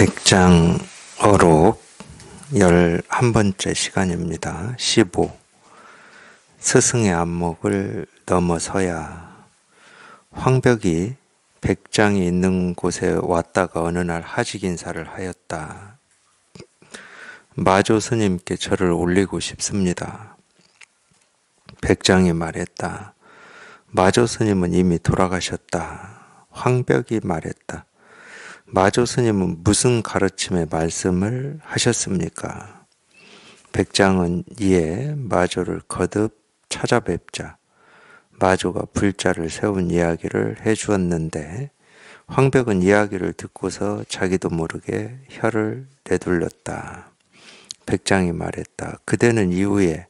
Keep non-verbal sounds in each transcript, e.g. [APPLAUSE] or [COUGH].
1 0 0장 어록 1 1 번째 시간입니다. 15. 스승의 안목을 넘어서야 황벽이 1 0 0장이 있는 곳에 왔다가 어느 날 하직 인사를 하였다. 마조 스님께 저를 올리고 싶습니다. 백장이 말했다. 마조 스님은 이미 돌아가셨다. 황벽이 말했다. 마조 스님은 무슨 가르침의 말씀을 하셨습니까? 백장은 이에 마조를 거듭 찾아뵙자 마조가 불자를 세운 이야기를 해주었는데 황백은 이야기를 듣고서 자기도 모르게 혀를 내둘렀다. 백장이 말했다. 그대는 이후에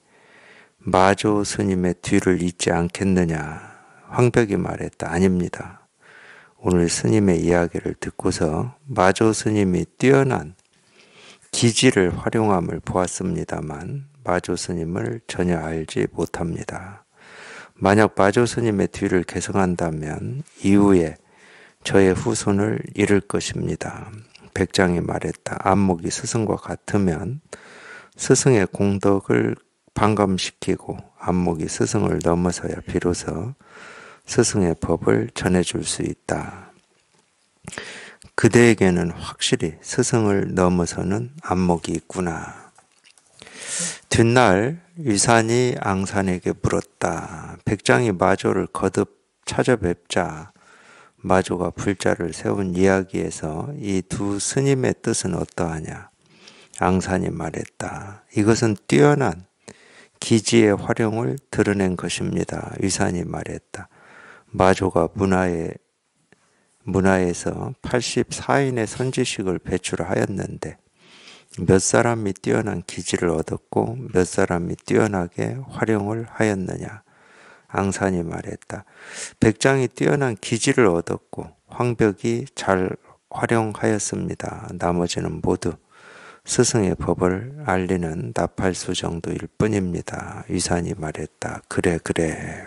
마조 스님의 뒤를 잇지 않겠느냐. 황백이 말했다. 아닙니다. 오늘 스님의 이야기를 듣고서 마조 스님이 뛰어난 기지를 활용함을 보았습니다만 마조 스님을 전혀 알지 못합니다. 만약 마조 스님의 뒤를 계승한다면 이후에 저의 후손을 잃을 것입니다. 백장이 말했다. 안목이 스승과 같으면 스승의 공덕을 반감시키고 안목이 스승을 넘어서야 비로소 스승의 법을 전해줄 수 있다. 그대에게는 확실히 스승을 넘어서는 안목이 있구나. 뒷날 위산이 앙산에게 물었다. 백장이 마조를 거듭 찾아뵙자 마조가 불자를 세운 이야기에서 이 두 스님의 뜻은 어떠하냐? 앙산이 말했다. 이것은 뛰어난 기지의 활용을 드러낸 것입니다. 위산이 말했다. 마조가 문화에 문화에서 84인의 선지식을 배출하였는데 몇 사람이 뛰어난 기질을 얻었고 몇 사람이 뛰어나게 활용을 하였느냐 앙산이 말했다. 백장이 뛰어난 기질을 얻었고 황벽이 잘 활용하였습니다. 나머지는 모두 스승의 법을 알리는 나팔수 정도일 뿐입니다. 위산이 말했다. 그래, 그래.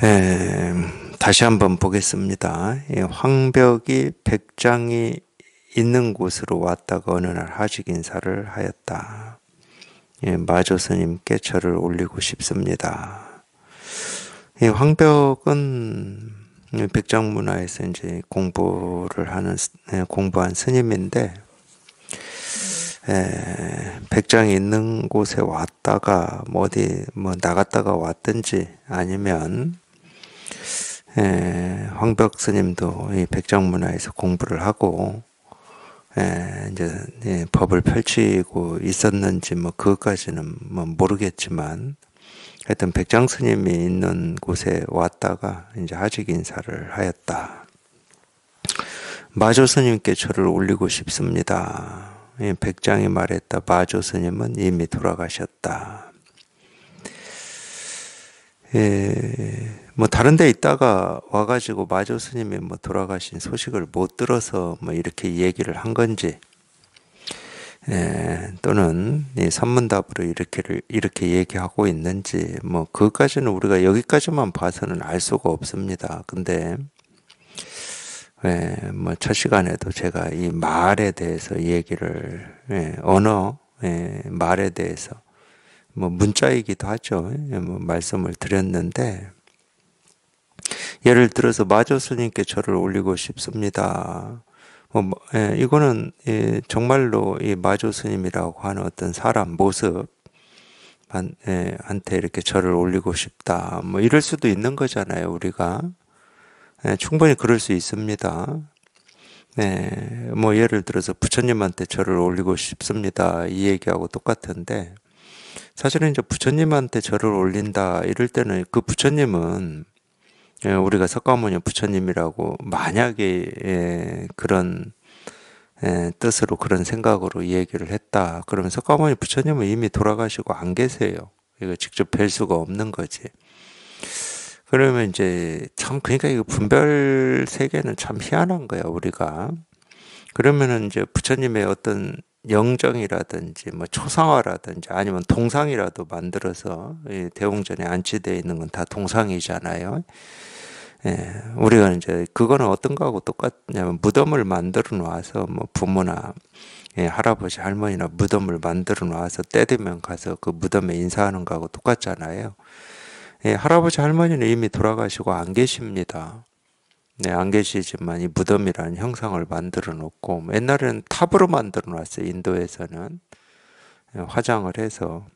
에, 음, 다시 한번 보겠습니다. 예, 황벽이 백장이 있는 곳으로 왔다가 어느 날 하직 인사를 하였다. 예, 마조 스님께 절을 올리고 싶습니다. 이 예, 황벽은 백장 문화에서 이제 공부를 하는 예, 공부한 스님인데 에, 백장이 있는 곳에 왔다가 뭐 어디 뭐 나갔다가 왔든지 아니면 예, 황벽 스님도 이 백정 문화에서 공부를 하고 예, 이제 예, 법을 펼치고 있었는지 뭐 그것까지는 뭐 모르겠지만 하여튼 백장 스님이 있는 곳에 왔다가 이제 하직 인사를 하였다. 마조 스님께 저를 올리고 싶습니다. 예, 백장이 말했다. 마조 스님은 이미 돌아가셨다. 예, 뭐 다른 데 있다가 와가지고 마조 스님이 뭐 돌아가신 소식을 못 들어서 뭐 이렇게 얘기를 한 건지 예, 또는 이 산문답으로 이렇게 이렇게 얘기하고 있는지 뭐 그까지는 것 우리가 여기까지만 봐서는 알 수가 없습니다. 근데 예, 뭐첫 시간에도 제가 이 말에 대해서 얘기를 예, 언어 예, 말에 대해서 뭐 문자이기도 하죠. 예, 뭐 말씀을 드렸는데 예를 들어서 마조 스님께 절을 올리고 싶습니다. 뭐, 뭐, 예, 이거는 예, 정말로 이 마조 스님이라고 하는 어떤 사람 모습 한, 예, 한테 이렇게 절을 올리고 싶다. 뭐 이럴 수도 있는 거잖아요, 우리가. 예, 충분히 그럴 수 있습니다. 네, 예, 뭐 예를 들어서 부처님한테 절을 올리고 싶습니다. 이 얘기하고 똑같은데 사실은 이제 부처님한테 절을 올린다 이럴 때는 그 부처님은 예, 우리가 석가모니 부처님이라고 만약에 예, 그런 예, 뜻으로 그런 생각으로 얘기를 했다. 그러면 석가모니 부처님은 이미 돌아가시고 안 계세요. 이거 직접 뵐 수가 없는 거지. 그러면 이제 참 그러니까 이거 분별 세계는 참 희한한 거야 우리가. 그러면은 이제 부처님의 어떤 영정이라든지 뭐 초상화라든지 아니면 동상이라도 만들어서 대웅전에 안치되어 있는 건 다 동상이잖아요. 예, 우리가 이제 그거는 어떤 거하고 똑같냐면 무덤을 만들어 놔서 뭐 부모나 예, 할아버지 할머니나 무덤을 만들어 놔서 때 되면 가서 그 무덤에 인사하는 거하고 똑같잖아요. 예, 할아버지 할머니는 이미 돌아가시고 안 계십니다. 네, 안 계시지만 이 무덤이라는 형상을 만들어 놓고 옛날에는 탑으로 만들어 놨어요. 인도에서는 예, 화장을 해서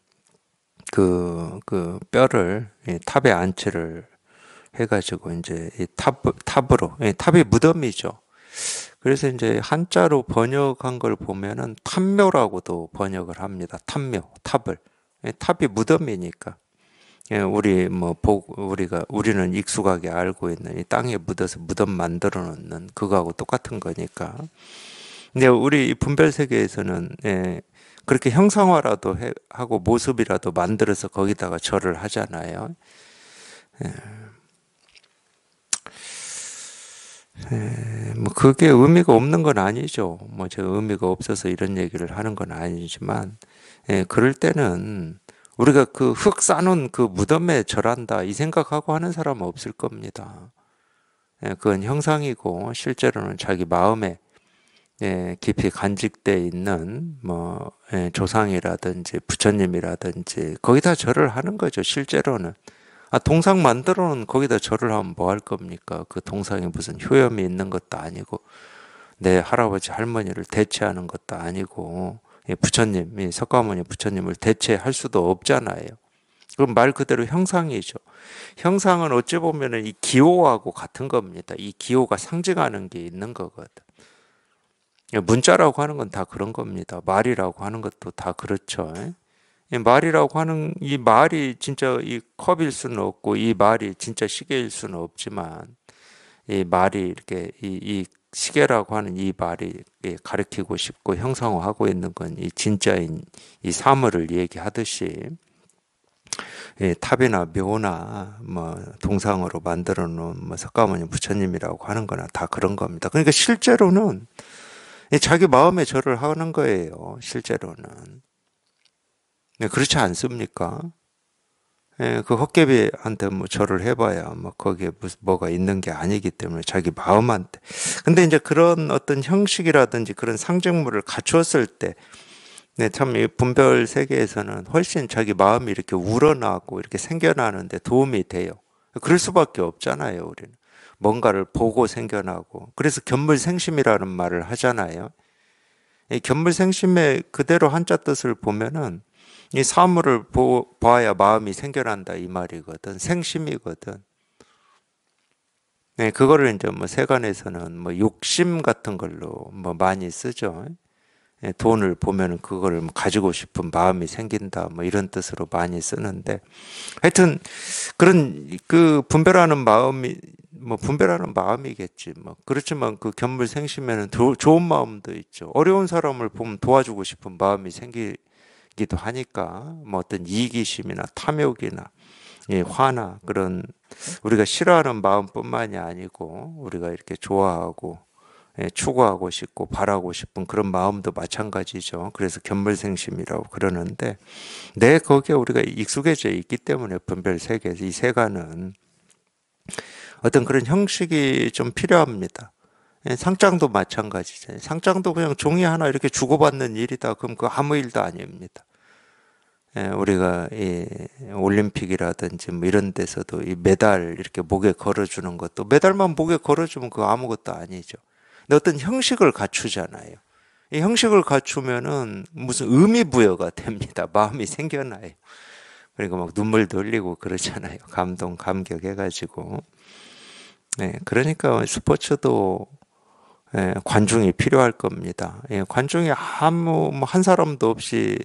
그, 그 뼈를 예, 탑에 안치를 해가지고 이제 탑, 탑으로, 예, 탑이 무덤이죠. 그래서 이제 한자로 번역한 걸 보면은 탑묘라고도 번역을 합니다. 탑묘, 탑을. 탑이 무덤이니까. 예, 우리 뭐 복, 우리가 우리는 익숙하게 알고 있는 이 땅에 묻어서 무덤 만들어 놓는 그거하고 똑같은 거니까. 근데 우리 분별 세계에서는 예, 그렇게 형상화라도 해, 하고 모습이라도 만들어서 거기다가 절을 하잖아요. 예. 예, 뭐 그게 의미가 없는 건 아니죠. 뭐 제가 의미가 없어서 이런 얘기를 하는 건 아니지만, 예, 그럴 때는 우리가 그 흙 싸놓은 그 무덤에 절한다 이 생각하고 하는 사람 은 없을 겁니다. 예, 그건 형상이고 실제로는 자기 마음에 예, 깊이 간직돼 있는 뭐 예, 조상이라든지 부처님이라든지 거기다 절을 하는 거죠. 실제로는 아, 동상 만들어 놓은 거기다 절을 하면 뭐 할 겁니까? 그 동상에 무슨 효염이 있는 것도 아니고 내 할아버지 할머니를 대체하는 것도 아니고 예, 부처님이 석가모니 부처님을 대체할 수도 없잖아요. 그럼 말 그대로 형상이죠. 형상은 어찌 보면이 기호하고 같은 겁니다. 이 기호가 상징하는 게 있는 거거든. 예, 문자라고 하는 건 다 그런 겁니다. 말이라고 하는 것도 다 그렇죠. 예, 말이라고 하는 이 말이 진짜 이 컵일 수는 없고 이 말이 진짜 시계일 수는 없지만 이 말이 이렇게 이, 이 시계라고 하는 이 말이 예, 가리키고 싶고 형상화하고 있는 건 이 진짜인 이 사물을 얘기하듯이 예, 탑이나 묘나 뭐 동상으로 만들어 놓은 뭐 석가모니 부처님이라고 하는 거나 다 그런 겁니다. 그러니까 실제로는 예, 자기 마음에 절을 하는 거예요. 실제로는. 네, 그렇지 않습니까? 예, 그 헛개비한테 뭐 절을 해봐야 뭐 거기에 무슨 뭐가 있는 게 아니기 때문에 자기 마음한테. 근데 이제 그런 어떤 형식이라든지 그런 상징물을 갖추었을 때, 네, 참 이 분별 세계에서는 훨씬 자기 마음이 이렇게 우러나고 이렇게 생겨나는데 도움이 돼요. 그럴 수밖에 없잖아요, 우리는. 뭔가를 보고 생겨나고. 그래서 견물생심이라는 말을 하잖아요. 이 견물생심의 그대로 한자 뜻을 보면은 이 사물을 보, 아야 마음이 생겨난다 이 말이거든. 생심이거든. 네, 그거를 이제 뭐 세간에서는 뭐 욕심 같은 걸로 뭐 많이 쓰죠. 네, 돈을 보면은 그거를 뭐 가지고 싶은 마음이 생긴다 뭐 이런 뜻으로 많이 쓰는데 하여튼 그런 그 분별하는 마음이 뭐 분별하는 마음이겠지 뭐 그렇지만 그 견물 생심에는 좋은 마음도 있죠 어려운 사람을 보면 도와주고 싶은 마음이 생기 기도 하니까 뭐 어떤 이기심이나 탐욕이나 예, 화나 그런 우리가 싫어하는 마음뿐만이 아니고 우리가 이렇게 좋아하고 예, 추구하고 싶고 바라고 싶은 그런 마음도 마찬가지죠. 그래서 견물생심이라고 그러는데 내 거기에 우리가 익숙해져 있기 때문에 분별 세계에서 이 세간은 어떤 그런 형식이 좀 필요합니다. 예, 상장도 마찬가지죠. 상장도 그냥 종이 하나 이렇게 주고받는 일이다. 그럼 그 아무 일도 아닙니다. 예, 우리가 이 올림픽이라든지 뭐 이런 데서도 이 메달 이렇게 목에 걸어주는 것도 메달만 목에 걸어주면 그 아무것도 아니죠. 근데 어떤 형식을 갖추잖아요. 이 형식을 갖추면은 무슨 의미 부여가 됩니다. [LAUGHS] 마음이 생겨나요. 그리고 막눈물돌리고 그러잖아요. 감동 감격해가지고. 네, 그러니까 스포츠도 예, 관중이 필요할 겁니다. 관중이 아무 뭐 한 사람도 없이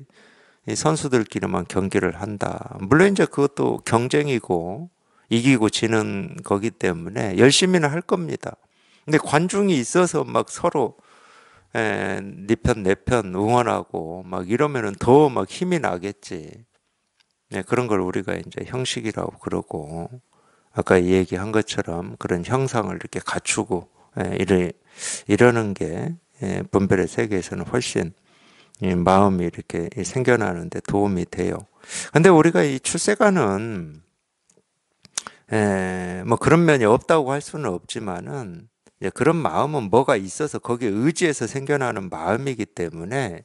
이 선수들끼리만 경기를 한다. 물론 이제 그것도 경쟁이고 이기고 지는 거기 때문에 열심히는 할 겁니다. 근데 관중이 있어서 막 서로 네 편 내편 네 응원하고 막 이러면은 더 막 힘이 나겠지. 네, 그런 걸 우리가 이제 형식이라고 그러고 아까 얘기한 것처럼 그런 형상을 이렇게 갖추고 예, 이러, 이러는 게 예, 분별의 세계에서는 훨씬 마음이 이렇게 생겨나는데 도움이 돼요. 근데 우리가 이 출세가는 에, 뭐 그런 면이 없다고 할 수는 없지만은 그런 마음은 뭐가 있어서 거기에 의지해서 생겨나는 마음이기 때문에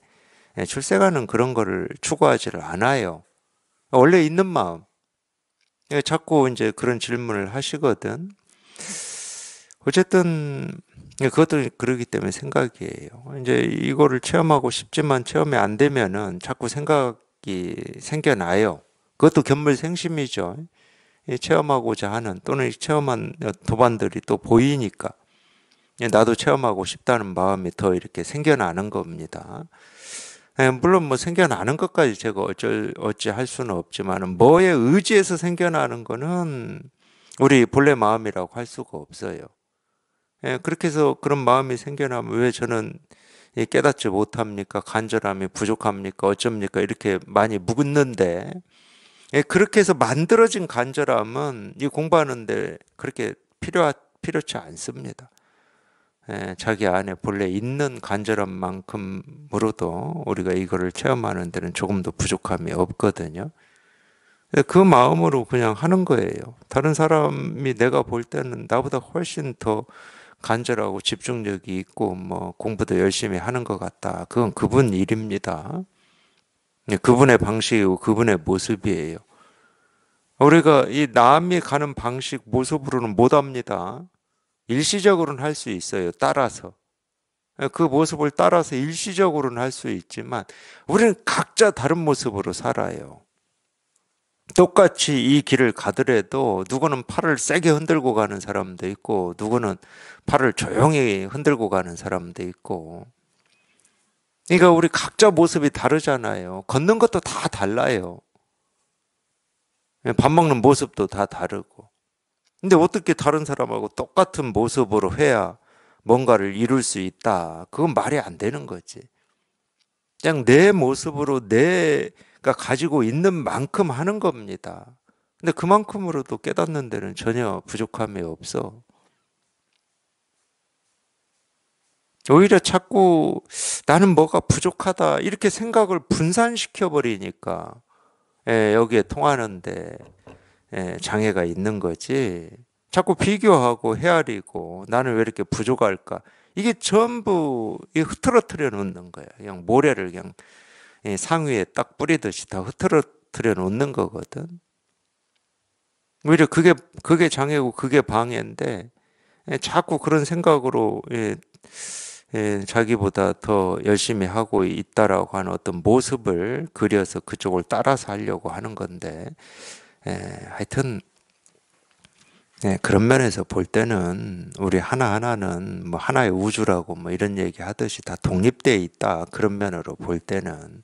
출세가는 그런 거를 추구하지를 않아요. 원래 있는 마음. 예, 자꾸 이제 그런 질문을 하시거든. 어쨌든 그러니까 그것도 그러기 때문에 생각이에요. 이제 이거를 체험하고 싶지만 체험이 안 되면은 자꾸 생각이 생겨나요. 그것도 견물생심이죠. 체험하고자 하는 또는 체험한 도반들이 또 보이니까 예, 나도 체험하고 싶다는 마음이 더 이렇게 생겨나는 겁니다. 예, 물론 뭐 생겨나는 것까지 제가 어쩔 어찌 할 수는 없지만 뭐에 의지해서 생겨나는 거는 우리 본래 마음이라고 할 수가 없어요. 예, 그렇게 해서 그런 마음이 생겨나면 왜 저는 깨닫지 못합니까? 간절함이 부족합니까? 어쩝니까? 이렇게 많이 묻는데 예, 그렇게 해서 만들어진 간절함은 이 공부하는데 그렇게 필요 필요치 않습니다. 예, 자기 안에 본래 있는 간절함만큼으로도 우리가 이거를 체험하는 데는 조금도 부족함이 없거든요. 그 마음으로 그냥 하는 거예요. 다른 사람이 내가 볼 때는 나보다 훨씬 더 간절하고 집중력이 있고 뭐 공부도 열심히 하는 것 같다. 그건 그분 일입니다. 예, 그분의 방식이고 그분의 모습이에요. 우리가 이 남이 가는 방식 모습으로는 못 합니다. 일시적으로는 할 수 있어요. 따라서. 예, 그 모습을 따라서 일시적으로는 할 수 있지만 우리는 각자 다른 모습으로 살아요. 똑같이 이 길을 가더라도 누구는 팔을 세게 흔들고 가는 사람도 있고 누구는 팔을 조용히 흔들고 가는 사람도 있고 그러니까 우리 각자 모습이 다르잖아요. 걷는 것도 다 달라요. 밥 먹는 모습도 다 다르고. 근데 어떻게 다른 사람하고 똑같은 모습으로 해야 뭔가를 이룰 수 있다. 그건 말이 안 되는 거지. 그냥 내 모습으로 내 그러니 가지고 있는 만큼 하는 겁니다. 근데 그만큼으로도 깨닫는 데는 전혀 부족함이 없어. 오히려 자꾸 나는 뭐가 부족하다 이렇게 생각을 분산시켜 버리니까 예, 여기에 통하는데 예, 장애가 있는 거지. 자꾸 비교하고 헤아리고 나는 왜 이렇게 부족할까 이게 전부 흐트러트려 놓는 거예요. 그냥 모래를 그냥 상위에 딱 뿌리듯이 다 흐트러뜨려 놓는 거거든. 오히려 그게 그게 장애고 그게 방해인데 예, 자꾸 그런 생각으로 예, 예, 자기보다 더 열심히 하고 있다라고 하는 어떤 모습을 그려서 그쪽을 따라서 하려고 하는 건데 예, 하여튼 네, 그런 면에서 볼 때는 우리 하나하나는 뭐 하나의 우주라고 뭐 이런 얘기 하듯이 다 독립되어 있다. 그런 면으로 볼 때는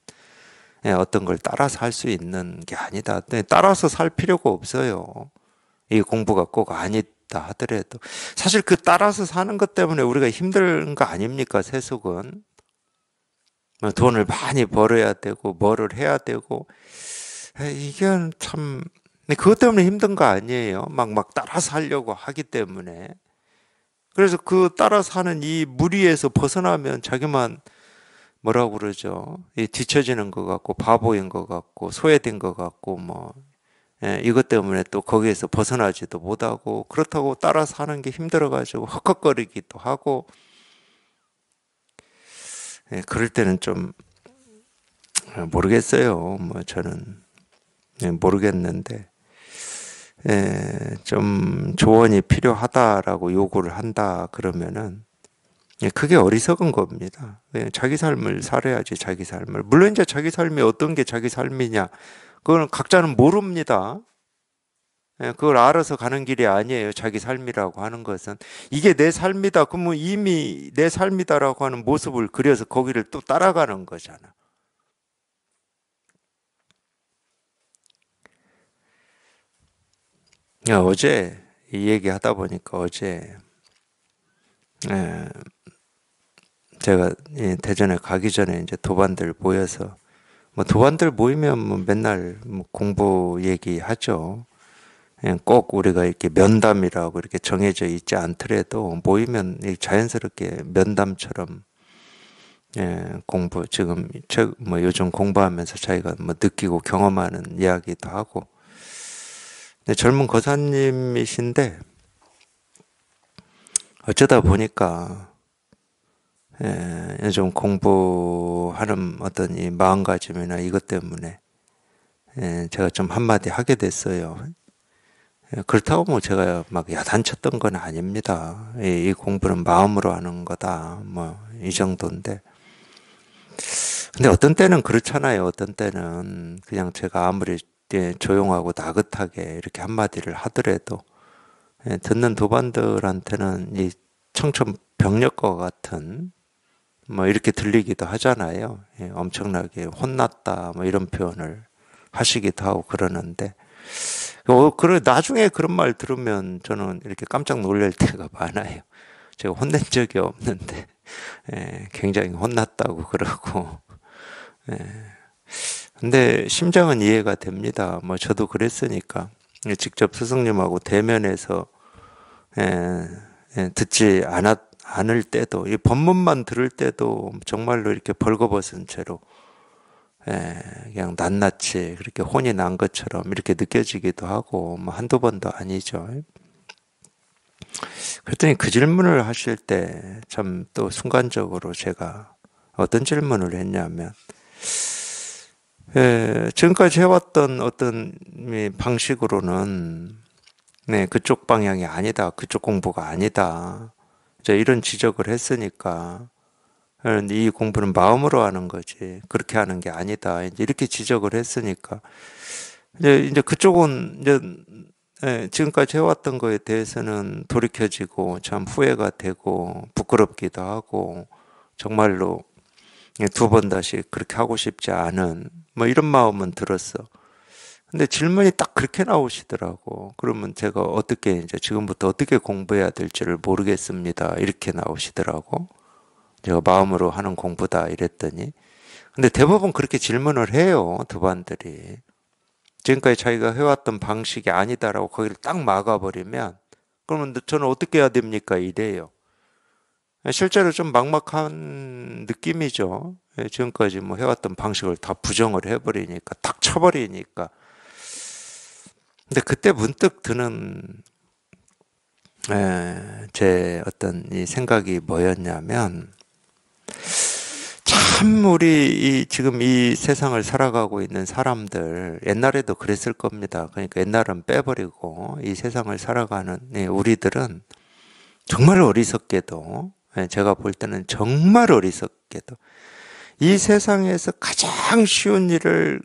네, 어떤 걸 따라서 할 수 있는 게 아니다. 네, 따라서 살 필요가 없어요. 이 공부가 꼭 아니다 하더라도. 사실 그 따라서 사는 것 때문에 우리가 힘든 거 아닙니까? 세속은. 뭐 돈을 많이 벌어야 되고, 뭐를 해야 되고. 이게 참 근데 그것 때문에 힘든 거 아니에요. 막, 막 따라서 하려고 하기 때문에. 그래서 그 따라서 하는 이 무리에서 벗어나면 자기만 뭐라고 그러죠. 이 뒤처지는 것 같고, 바보인 것 같고, 소외된 것 같고, 뭐, 예, 이것 때문에 또 거기에서 벗어나지도 못하고, 그렇다고 따라서 하는 게 힘들어가지고 헉헉거리기도 하고, 예, 그럴 때는 좀, 아, 모르겠어요. 뭐 저는, 예, 모르겠는데, 에, 예, 좀 조언이 필요하다라고 요구를 한다 그러면은 예, 그게 어리석은 겁니다. 예, 자기 삶을 살아야지 자기 삶을. 물론 이제 자기 삶이 어떤 게 자기 삶이냐 그거는 각자는 모릅니다. 그걸 알아서 가는 길이 아니에요. 자기 삶이라고 하는 것은 이게 내 삶이다. 그러면 이미 내 삶이다라고 하는 모습을 그려서 거기를 또 따라가는 거잖아. 어제 이 얘기 하다 보니까 어제 예, 제가 예, 대전에 가기 전에 이제 도반들 모여서 뭐 도반들 모이면 뭐 맨날 뭐 공부 얘기하죠. 예, 꼭 우리가 이렇게 면담이라고 이렇게 정해져 있지 않더라도 모이면 자연스럽게 면담처럼 예, 공부 지금 뭐 요즘 공부하면서 자기가 뭐 느끼고 경험하는 이야기도 하고 네, 젊은 거사님이신데 어쩌다 보니까 예, 요즘 공부하는 어떤 이 마음가짐이나 이것 때문에 예, 제가 좀 한마디 하게 됐어요. 예, 그렇다고 뭐 제가 막 야단쳤던 건 아닙니다. 이, 이 공부는 마음으로 하는 거다. 뭐 이 정도인데. 근데 어떤 때는 그렇잖아요. 어떤 때는 그냥 제가 아무리 예, 조용하고 나긋하게 이렇게 한마디를 하더라도 예, 듣는 도반들한테는 이 청천 벽력과 같은 뭐 이렇게 들리기도 하잖아요. 예, 엄청나게 혼났다 뭐 이런 표현을 하시기도 하고 그러는데 어, 그래 나중에 그런 말 들으면 저는 이렇게 깜짝 놀랄 때가 많아요. 제가 혼낸 적이 없는데 예, 굉장히 혼났다고 그러고 예, 근데 심정은 이해가 됩니다. 뭐 저도 그랬으니까 직접 스승님하고 대면해서 예, 예, 듣지 않았 않을 때도 이 법문만 들을 때도 정말로 이렇게 벌거벗은 채로 예, 그냥 낱낱이 그렇게 혼이 난 것처럼 이렇게 느껴지기도 하고 뭐 한두 번도 아니죠. 그랬더니 그 질문을 하실 때 참 또 순간적으로 제가 어떤 질문을 했냐면 예, 지금까지 해왔던 어떤 방식으로는 네, 그쪽 방향이 아니다. 그쪽 공부가 아니다. 이제 이런 지적을 했으니까 음, 이 공부는 마음으로 하는 거지. 그렇게 하는 게 아니다. 이제 이렇게 지적을 했으니까 이제 이제 그쪽은 이제 예, 지금까지 해왔던 거에 대해서는 돌이켜지고 참 후회가 되고 부끄럽기도 하고 정말로 두 번 다시 그렇게 하고 싶지 않은 뭐 이런 마음은 들었어. 근데 질문이 딱 그렇게 나오시더라고. 그러면 제가 어떻게 이제 지금부터 어떻게 공부해야 될지를 모르겠습니다. 이렇게 나오시더라고. 제가 마음으로 하는 공부다 이랬더니. 근데 대부분 그렇게 질문을 해요. 두반들이. 지금까지 자기가 해왔던 방식이 아니다라고 거기를 딱 막아버리면 그러면 저는 어떻게 해야 됩니까? 이래요. 실제로 좀 막막한 느낌이죠. 예, 지금까지 뭐 해왔던 방식을 다 부정을 해버리니까 탁 쳐버리니까 근데 그때 문득 드는 예, 제 어떤 이 생각이 뭐였냐면 참 우리 이 지금 이 세상을 살아가고 있는 사람들 옛날에도 그랬을 겁니다. 그러니까 옛날은 빼버리고 이 세상을 살아가는 예, 우리들은 정말 어리석게도 제가 볼 때는 정말 어리석게도 이 세상에서 가장 쉬운 일을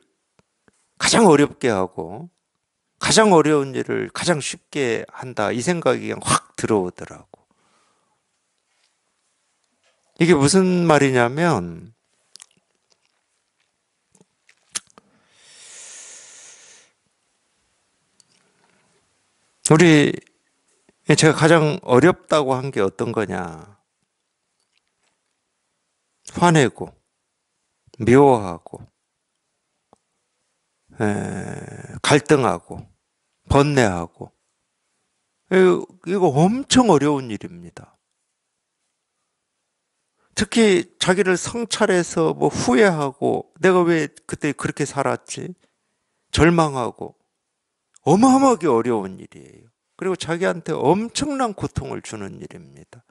가장 어렵게 하고 가장 어려운 일을 가장 쉽게 한다. 이 생각이 그냥 확 들어오더라고. 이게 무슨 말이냐면 우리 제가 가장 어렵다고 한 게 어떤 거냐? 화내고 미워하고 에, 갈등하고 번뇌하고 이거 엄청 어려운 일입니다. 특히 자기를 성찰해서 뭐 후회하고 내가 왜 그때 그렇게 살았지 절망하고 어마어마하게 어려운 일이에요. 그리고 자기한테 엄청난 고통을 주는 일입니다.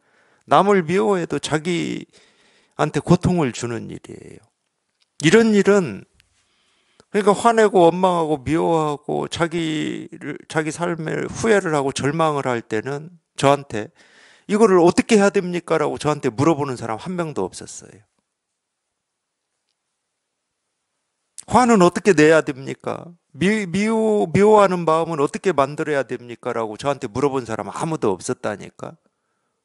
남을 미워해도 자기한테 고통을 주는 일이에요. 이런 일은 그러니까 화내고 원망하고 미워하고 자기를 자기 삶을 후회를 하고 절망을 할 때는 저한테 이거를 어떻게 해야 됩니까라고 저한테 물어보는 사람 한 명도 없었어요. 화는 어떻게 내야 됩니까? 미, 미워, 미워하는 마음은 어떻게 만들어야 됩니까? 라고 저한테 물어본 사람 아무도 없었다니까.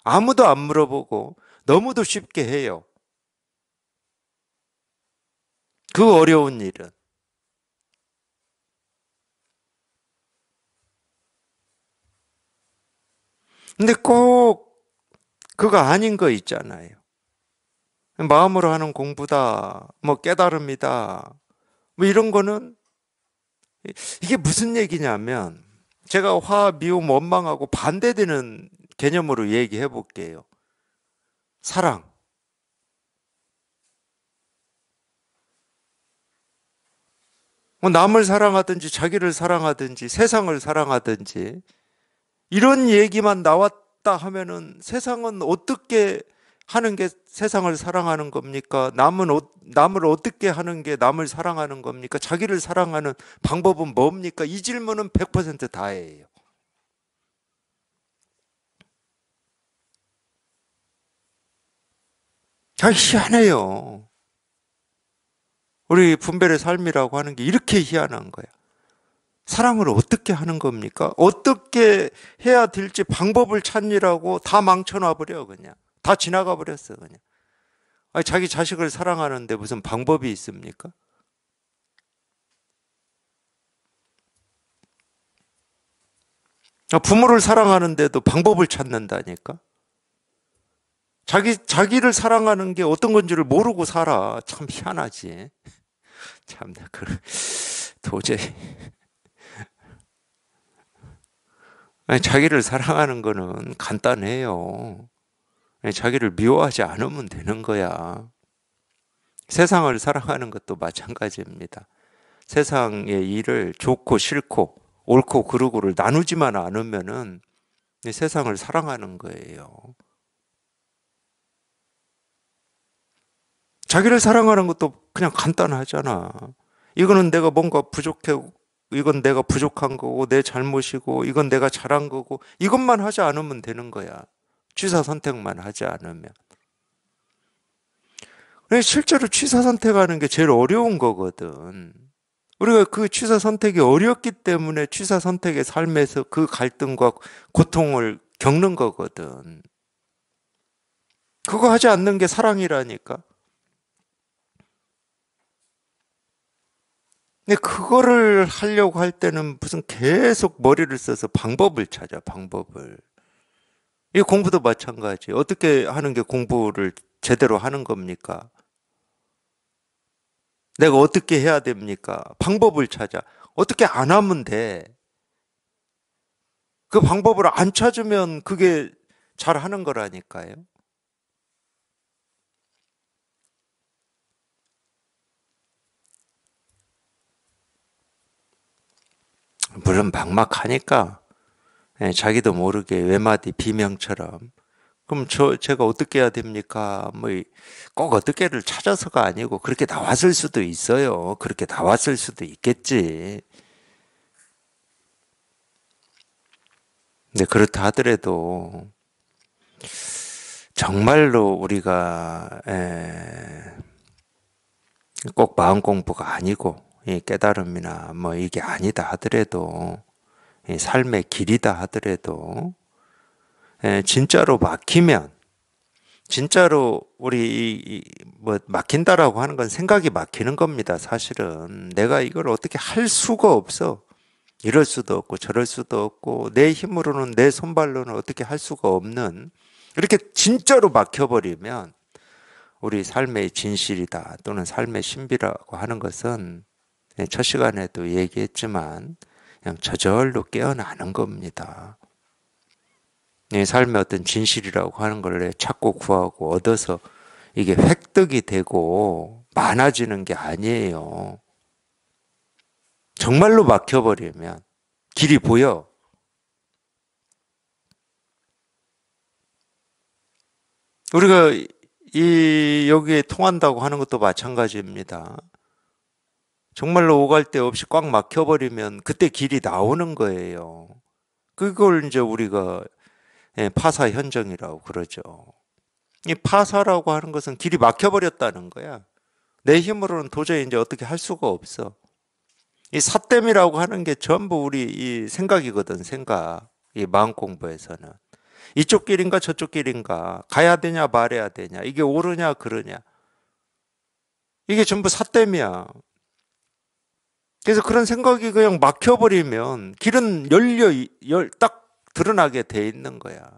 아무도 안 물어보고 너무도 쉽게 해요. 그 어려운 일은 근데 꼭 그거 아닌 거 있잖아요. 마음으로 하는 공부다, 뭐 깨달음이다, 뭐 이런 거는 이게 무슨 얘기냐면 제가 화, 미움, 원망하고 반대되는 개념으로 얘기해 볼게요. 사랑. 뭐 남을 사랑하든지 자기를 사랑하든지 세상을 사랑하든지 이런 얘기만 나왔다 하면은 세상은 어떻게 하는 게 세상을 사랑하는 겁니까? 남은 어, 남을 어떻게 하는 게 남을 사랑하는 겁니까? 자기를 사랑하는 방법은 뭡니까? 이 질문은 100% 다예요. 잘 희한해요. 우리 분별의 삶이라고 하는 게 이렇게 희한한 거야. 사랑을 어떻게 하는 겁니까? 어떻게 해야 될지 방법을 찾느라고 다 망쳐놔버려, 그냥. 다 지나가 버렸어, 그냥. 아니, 자기 자식을 사랑하는데 무슨 방법이 있습니까? 아, 부모를 사랑하는데도 방법을 찾는다니까? 자기, 자기를 사랑하는 게 어떤 건지를 모르고 살아. 참 희한하지. 참나 그 도저히 자기를 사랑하는 거는 간단해요. 자기를 미워하지 않으면 되는 거야. 세상을 사랑하는 것도 마찬가지입니다. 세상의 일을 좋고 싫고 옳고 그르고를 나누지만 않으면은 세상을 사랑하는 거예요. 자기를 사랑하는 것도 그냥 간단하잖아. 이거는 내가 뭔가 부족해, 이건 내가 부족한 거고, 내 잘못이고, 이건 내가 잘한 거고, 이것만 하지 않으면 되는 거야. 취사 선택만 하지 않으면. 그러니까 실제로 취사 선택하는 게 제일 어려운 거거든. 우리가 그 취사 선택이 어렵기 때문에 취사 선택의 삶에서 그 갈등과 고통을 겪는 거거든. 그거 하지 않는 게 사랑이라니까. 근데 그거를 하려고 할 때는 무슨 계속 머리를 써서 방법을 찾아, 방법을. 이 공부도 마찬가지. 어떻게 하는 게 공부를 제대로 하는 겁니까? 내가 어떻게 해야 됩니까? 방법을 찾아. 어떻게 안 하면 돼. 그 방법을 안 찾으면 그게 잘 하는 거라니까요. 물론 막막하니까 예, 자기도 모르게 외마디 비명처럼 그럼 저 제가 어떻게 해야 됩니까? 뭐꼭 어떻게를 찾아서가 아니고 그렇게 나왔을 수도 있어요. 그렇게 나왔을 수도 있겠지. 근데 그렇다 하더라도 정말로 우리가 예, 꼭 마음 공부가 아니고 깨달음이나 뭐 이게 아니다 하더라도 삶의 길이다 하더라도 예, 진짜로 막히면 진짜로 우리 뭐 막힌다라고 하는 건 생각이 막히는 겁니다. 사실은 내가 이걸 어떻게 할 수가 없어. 이럴 수도 없고 저럴 수도 없고 내 힘으로는 내 손발로는 어떻게 할 수가 없는 이렇게 진짜로 막혀버리면 우리 삶의 진실이다 또는 삶의 신비라고 하는 것은 네, 첫 시간에도 얘기했지만 그냥 저절로 깨어나는 겁니다. 삶의 어떤 진실이라고 하는 걸 찾고 구하고 얻어서 이게 획득이 되고 많아지는 게 아니에요. 정말로 막혀버리면 길이 보여. 우리가 이 여기에 통한다고 하는 것도 마찬가지입니다. 정말로 오갈 데 없이 꽉 막혀버리면 그때 길이 나오는 거예요. 그걸 이제 우리가 예, 파사 현정이라고 그러죠. 이 파사라고 하는 것은 길이 막혀버렸다는 거야. 내 힘으로는 도저히 이제 어떻게 할 수가 없어. 이 사땜이라고 하는 게 전부 우리 이 생각이거든, 생각. 이 마음 공부에서는. 이쪽 길인가 저쪽 길인가. 가야 되냐 말아야 되냐. 이게 옳으냐 그러냐. 이게 전부 사땜이야. 그래서 그런 생각이 그냥 막혀버리면 길은 열려, 열, 딱 드러나게 돼 있는 거야.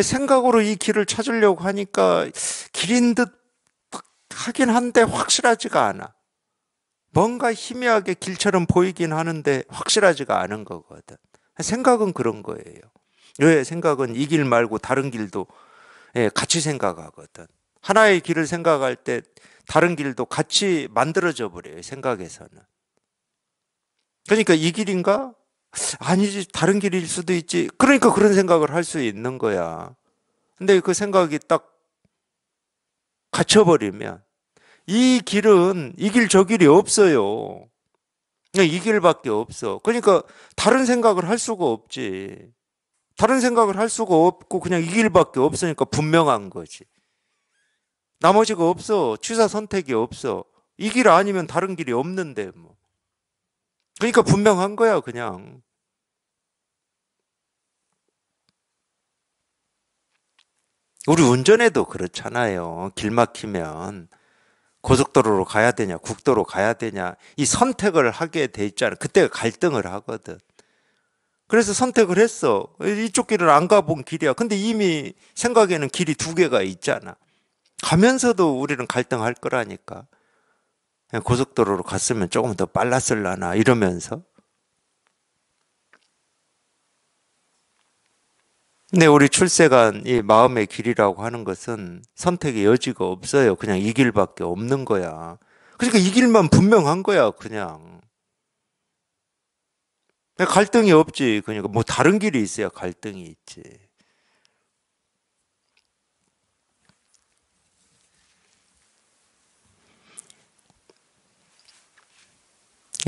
생각으로 이 길을 찾으려고 하니까 길인 듯 하긴 한데 확실하지가 않아. 뭔가 희미하게 길처럼 보이긴 하는데 확실하지가 않은 거거든. 생각은 그런 거예요. 왜 생각은 이 길 말고 다른 길도 예, 같이 생각하거든. 하나의 길을 생각할 때 다른 길도 같이 만들어져 버려요, 생각에서는. 그러니까 이 길인가? 아니지, 다른 길일 수도 있지. 그러니까 그런 생각을 할 수 있는 거야. 근데 그 생각이 딱 갇혀버리면 이 길은 이 길 저 길이 없어요. 그냥 네, 이 길밖에 없어. 그러니까 다른 생각을 할 수가 없지. 다른 생각을 할 수가 없고 그냥 이 길밖에 없으니까 분명한 거지. 나머지가 없어. 취사 선택이 없어. 이 길 아니면 다른 길이 없는데 뭐. 그러니까 분명한 거야, 그냥. 우리 운전에도 그렇잖아요. 길 막히면 고속도로로 가야 되냐, 국도로 가야 되냐, 이 선택을 하게 돼 있잖아. 그때 갈등을 하거든. 그래서 선택을 했어. 이쪽 길을 안 가본 길이야. 근데 이미 생각에는 길이 두 개가 있잖아. 가면서도 우리는 갈등할 거라니까. 고속도로로 갔으면 조금 더 빨랐을라나 이러면서. 근데 우리 출세간 이 마음의 길이라고 하는 것은 선택의 여지가 없어요. 그냥 이 길밖에 없는 거야. 그러니까 이 길만 분명한 거야, 그냥. 갈등이 없지. 그러니까 뭐 다른 길이 있어야 갈등이 있지.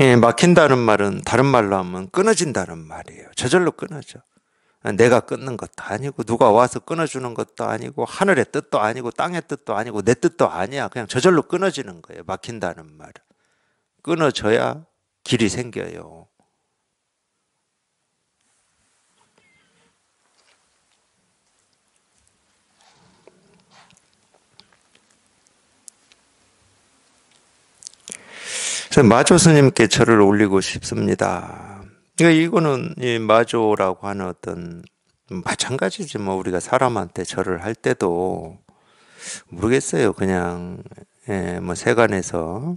예, 막힌다는 말은 다른 말로 하면 끊어진다는 말이에요. 저절로 끊어져. 내가 끊는 것도 아니고 누가 와서 끊어주는 것도 아니고 하늘의 뜻도 아니고 땅의 뜻도 아니고 내 뜻도 아니야. 그냥 저절로 끊어지는 거예요. 막힌다는 말은. 끊어져야 길이 생겨요. 그래 마조 스님께 절을 올리고 싶습니다. 그러니까 이거는 이 마조라고 하는 어떤 마찬가지지 뭐 우리가 사람한테 절을 할 때도 모르겠어요. 그냥 예, 뭐 세간에서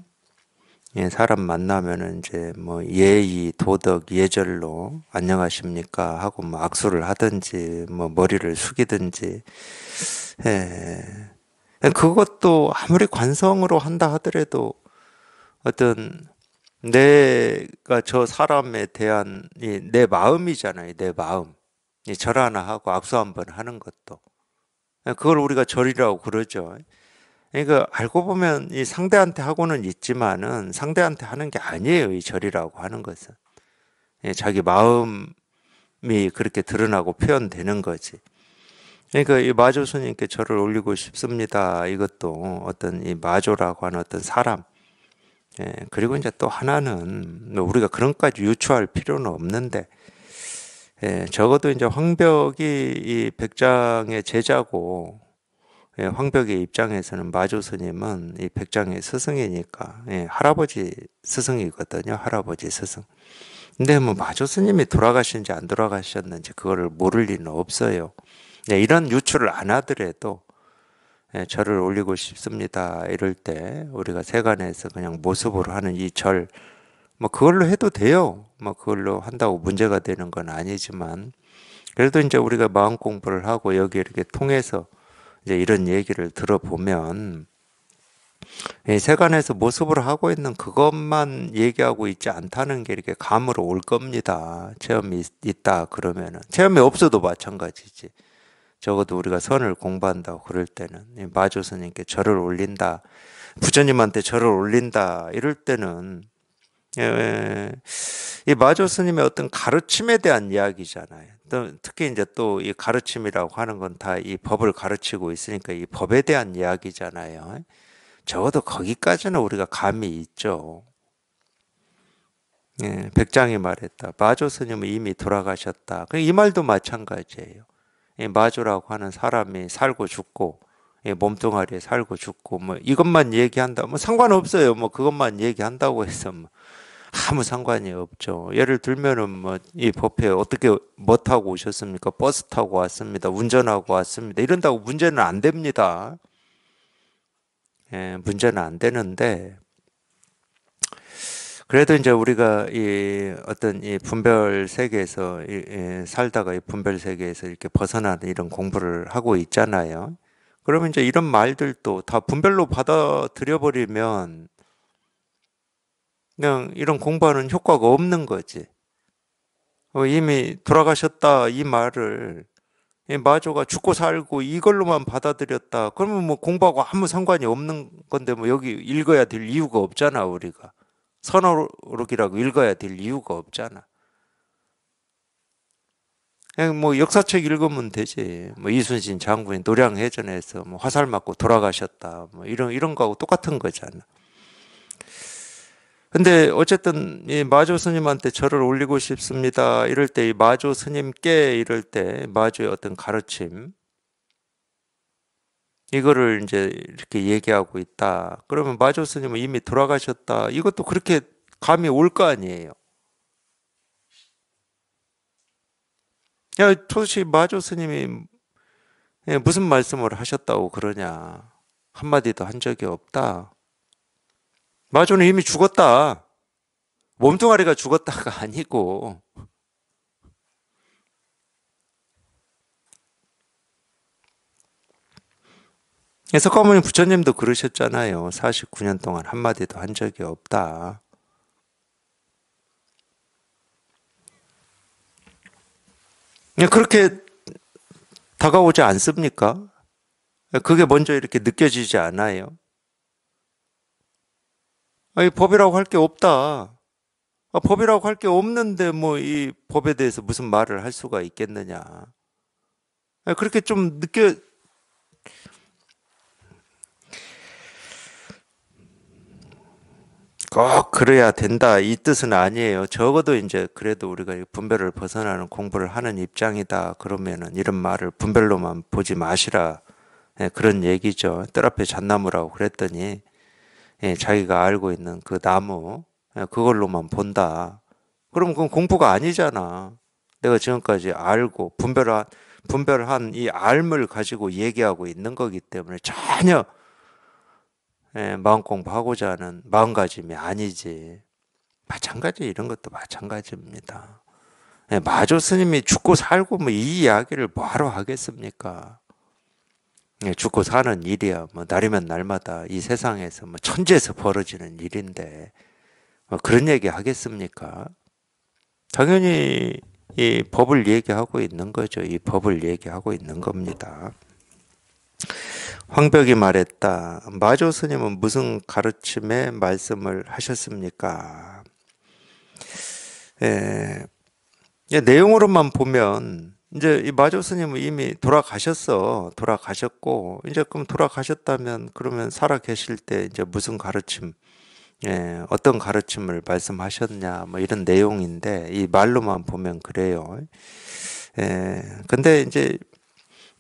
예, 사람 만나면은 이제 뭐 예의, 도덕, 예절로 안녕하십니까 하고 뭐 악수를 하든지 뭐 머리를 숙이든지 예. 그것도 아무리 관성으로 한다 하더라도 어떤 내가 저 사람에 대한 내 마음이잖아요. 내 마음. 이, 절 하나 하고 악수 한번 하는 것도. 그걸 우리가 절이라고 그러죠. 그러니까 알고 보면 이 상대한테 하고는 있지만은 상대한테 하는 게 아니에요. 이 절이라고 하는 것은. 예, 자기 마음이 그렇게 드러나고 표현되는 거지. 그러니까 이 마조 스님께 절을 올리고 싶습니다. 이것도 어떤 이 마조라고 하는 어떤 사람, 예, 그리고 이제 또 하나는 뭐 우리가 그런까지 유추할 필요는 없는데 예, 적어도 이제 황벽이 이 백장의 제자고 예, 황벽의 입장에서는 마조 스님은 이 백장의 스승이니까 예, 할아버지 스승이거든요. 할아버지 스승. 근데 뭐 마조 스님이 돌아가신지 안 돌아가셨는지 그거를 모를 리는 없어요. 예, 이런 유추를안 하더라도 예, 절을 올리고 싶습니다. 이럴 때 우리가 세관에서 그냥 모습으로 하는 이 절, 뭐 그걸로 해도 돼요. 뭐 그걸로 한다고 문제가 되는 건 아니지만 그래도 이제 우리가 마음 공부를 하고 여기 이렇게 통해서 이제 이런 얘기를 들어보면 이세관에서모습으로 하고 있는 그것만 얘기하고 있지 않다는 게 이렇게 감으로 올 겁니다. 체험이 있다 그러면은 체험이 없어도 마찬가지지. 적어도 우리가 선을 공부한다고 그럴 때는 마조 스님께 절을 올린다 부처님한테 절을 올린다 이럴 때는 예, 이 마조 스님의 어떤 가르침에 대한 이야기잖아요. 특히 이제 또 이 가르침이라고 하는 건 다 이 법을 가르치고 있으니까 이 법에 대한 이야기잖아요. 적어도 거기까지는 우리가 감이 있죠. 예, 백장이 말했다. 마조 스님은 이미 돌아가셨다. 그 이 말도 마찬가지예요. 예, 마조라고 하는 사람이 살고 죽고 예, 몸뚱아리에 살고 죽고 뭐 이것만 얘기한다 뭐 상관없어요 뭐 그것만 얘기한다고 해서 뭐 아무 상관이 없죠 예를 들면은 뭐 이 법회 어떻게 뭐 타고 오셨습니까 버스 타고 왔습니다 운전하고 왔습니다 이런다고 문제는 안 됩니다 예 문제는 안 되는데 그래도 이제 우리가 이 어떤 이 분별 세계에서 이, 이 살다가 이 분별 세계에서 이렇게 벗어나는 이런 공부를 하고 있잖아요. 그러면 이제 이런 말들도 다 분별로 받아들여 버리면 그냥 이런 공부하는 효과가 없는 거지. 어, 이미 돌아가셨다 이 말을 이 마조가 죽고 살고 이걸로만 받아들였다. 그러면 뭐 공부하고 아무 상관이 없는 건데 뭐 여기 읽어야 될 이유가 없잖아 우리가. 선어록이라고 읽어야 될 이유가 없잖아. 그냥 뭐 역사책 읽으면 되지. 뭐 이순신 장군이 노량해전에서 뭐 화살 맞고 돌아가셨다. 뭐 이런 이런 거하고 똑같은 거잖아. 근데 어쨌든 이 마조 스님한테 절을 올리고 싶습니다. 이럴 때 이 마조 스님께 이럴 때 마조의 어떤 가르침 이거를 이제 이렇게 얘기하고 있다. 그러면 마조스님은 이미 돌아가셨다. 이것도 그렇게 감이 올 거 아니에요. 야, 도대체 마조스님이 예, 무슨 말씀을 하셨다고 그러냐. 한마디도 한 적이 없다. 마조는 이미 죽었다. 몸뚱아리가 죽었다가 [LAUGHS] 아니고, 석가모니 부처님도 그러셨잖아요. 49년 동안 한마디도 한 적이 없다. 네, 그렇게 다가오지 않습니까? 그게 먼저 이렇게 느껴지지 않아요. 이 법이라고 할 게 없다. 아, 법이라고 할 게 없는데 뭐 이 법에 대해서 무슨 말을 할 수가 있겠느냐. 아, 그렇게 좀 느껴 꼭 그래야 된다 이 뜻은 아니에요. 적어도 이제 그래도 우리가 분별을 벗어나는 공부를 하는 입장이다. 그러면은 이런 말을 분별로만 보지 마시라. 예, 그런 얘기죠. 뜰 앞에 잣나무라고 그랬더니 예, 자기가 알고 있는 그 나무 예, 그걸로만 본다. 그럼 그건 공부가 아니잖아. 내가 지금까지 알고 분별한 분별한 이 알을 가지고 얘기하고 있는 거기 때문에 전혀 예, 마음 공부하고자 하는 마음가짐이 아니지. 마찬가지 이런 것도 마찬가지입니다. 예, 마조 스님이 죽고 살고 뭐 이 이야기를 뭐하러 하겠습니까? 예, 죽고 사는 일이야. 뭐 날이면 날마다 이 세상에서 뭐 천지에서 벌어지는 일인데 뭐 그런 얘기 하겠습니까? 당연히 이 법을 얘기하고 있는 거죠. 이 법을 얘기하고 있는 겁니다. 황벽이 말했다. 마조 스님은 무슨 가르침의 말씀을 하셨습니까? 예. 예, 내용으로만 보면 이제 이 마조 스님은 이미 돌아가셨어. 돌아가셨고 이제 그럼 돌아가셨다면 그러면 살아 계실 때 이제 무슨 가르침 예, 어떤 가르침을 말씀하셨냐, 뭐 이런 내용인데, 이 말로만 보면 그래요. 예, 근데 이제,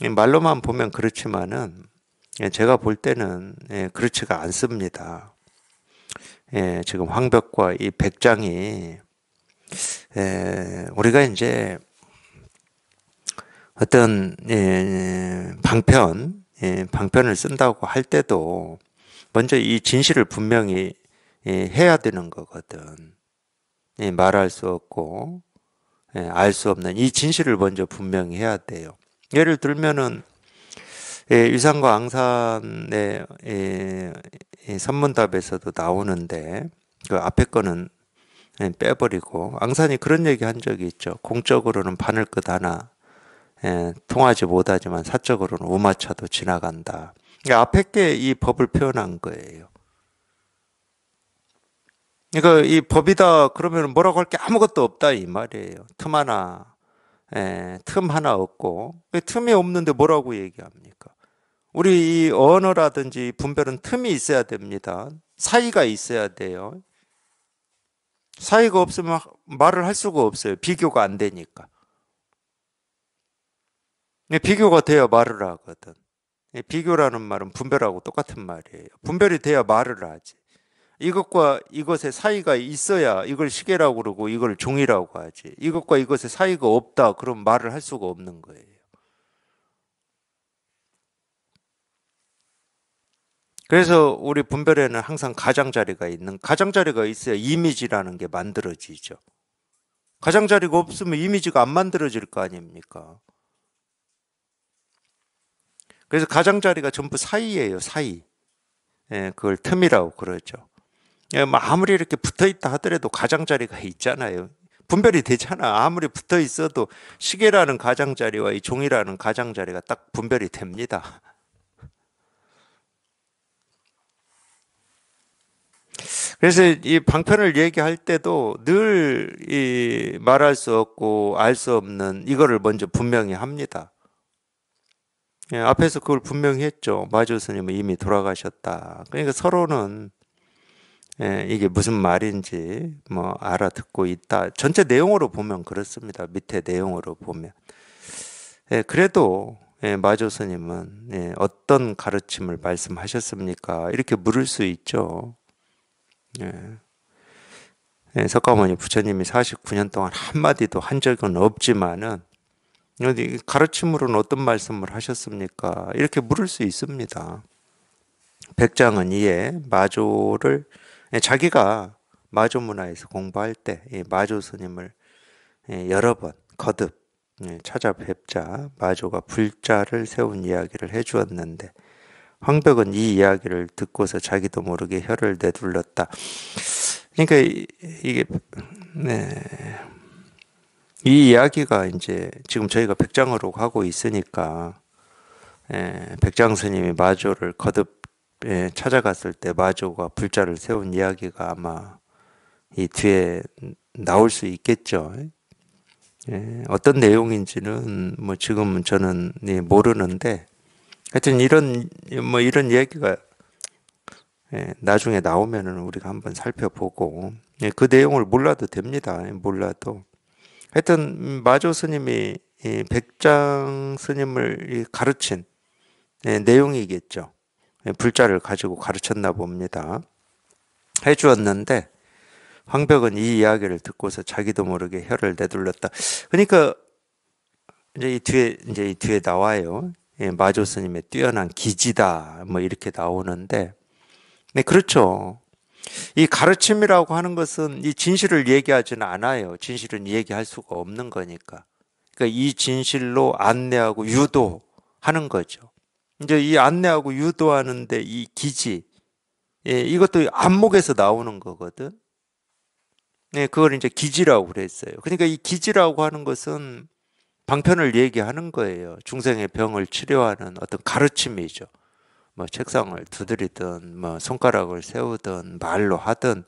말로만 보면 그렇지만은, 예, 제가 볼 때는 예, 그렇지가 않습니다. 예, 지금 황벽과 이 백장이 우리가 이제 어떤 방편 방편을 쓴다고 할 때도 먼저 이 진실을 분명히 해야 되는 거거든. 말할 수 없고 알 수 없는 이 진실을 먼저 분명히 해야 돼요. 예를 들면은 예, 위산과 앙산의 예, 예, 산문답에서도 나오는데 그 앞에 거는 예, 빼버리고 앙산이 그런 얘기 한 적이 있죠. 공적으로는 바늘 끝 하나 예, 통하지 못하지만 사적으로는 우마차도 지나간다. 그러니까 앞에 게 이 법을 표현한 거예요. 그러니까 이 법이다 그러면 뭐라고 할 게 아무것도 없다 이 말이에요. 틈 하나, 예, 틈 하나 없고 틈이 없는데 뭐라고 얘기합니까? 우리 이 언어라든지 분별은 틈이 있어야 됩니다. 사이가 있어야 돼요. 사이가 없으면 말을 할 수가 없어요. 비교가 안 되니까. 네, 비교가 돼야 말을 하거든. 네, 비교라는 말은 분별하고 똑같은 말이에요. 분별이 돼야 말을 하지. 이것과 이것의 사이가 있어야 이걸 시계라고 그러고 이걸 종이라고 하지. 이것과 이것의 사이가 없다. 그럼 말을 할 수가 없는 거예요. 그래서 우리 분별에는 항상 가장자리가 있는 가장자리가 있어야 이미지라는 게 만들어지죠. 가장자리가 없으면 이미지가 안 만들어질 거 아닙니까? 그래서 가장자리가 전부 사이예요, 사이. 예, 그걸 틈이라고 그러죠. 예, 뭐 아무리 이렇게 붙어 있다 하더라도 가장자리가 있잖아요. 분별이 되잖아. 아무리 붙어 있어도 시계라는 가장자리와 이 종이라는 가장자리가 딱 분별이 됩니다. 그래서 이 방편을 얘기할 때도 늘 이 말할 수 없고 알 수 없는 이거를 먼저 분명히 합니다. 예, 앞에서 그걸 분명히 했죠. 마주 스님은 이미 돌아가셨다. 그러니까 서로는 예, 이게 무슨 말인지 뭐 알아듣고 있다. 전체 내용으로 보면 그렇습니다. 밑에 내용으로 보면. 예, 그래도 예, 마조 스님은 예, 어떤 가르침을 말씀하셨습니까? 이렇게 물을 수 있죠. 예. 예 석가모니 부처님이 49년 동안 한마디도 한 적은 없지만은 가르침으로는 어떤 말씀을 하셨습니까? 이렇게 물을 수 있습니다. 백장은 이에 마조를 예, 자기가 마조 문화에서 공부할 때 마조 스님을 예, 여러 번 거듭 찾아뵙자 마조가 불자를 세운 이야기를 해주었는데 황벽은 이 이야기를 듣고서 자기도 모르게 혀를 내둘렀다. 그러니까 이게 네. 이 이야기가 이제 지금 저희가 백장으로 하고 있으니까 예, 백장 스님이 마조를 거듭 예, 찾아갔을 때 마조가 불자를 세운 이야기가 아마 이 뒤에 나올 수 있겠죠. 예, 어떤 내용인지는 뭐지금 저는 예, 모르는데 하여튼 이런 뭐 이런 얘기가 예, 나중에 나오면은 우리가 한번 살펴보고 예, 그 내용을 몰라도 됩니다. 예, 몰라도 하여튼 음, 마조 스님이 백장 스님을 가르친 내용이겠죠. 불자를 가지고 가르쳤나 봅니다. 해주었는데 황벽은 이 이야기를 듣고서 자기도 모르게 혀를 내둘렀다. 그러니까 이제 이 뒤에 이제 이 뒤에 나와요. 예, 마조 스님의 뛰어난 기지다 뭐 이렇게 나오는데 네 그렇죠. 이 가르침이라고 하는 것은 이 진실을 얘기하지는 않아요. 진실은 얘기할 수가 없는 거니까. 그러니까 이 진실로 안내하고 유도하는 거죠. 이제 이 안내하고 유도하는데 이 기지, 예, 이것도 안목에서 나오는 거거든. 네, 그걸 이제 기지라고 그랬어요. 그러니까 이 기지라고 하는 것은 방편을 얘기하는 거예요. 중생의 병을 치료하는 어떤 가르침이죠. 뭐 책상을 두드리든 뭐 손가락을 세우든 말로 하든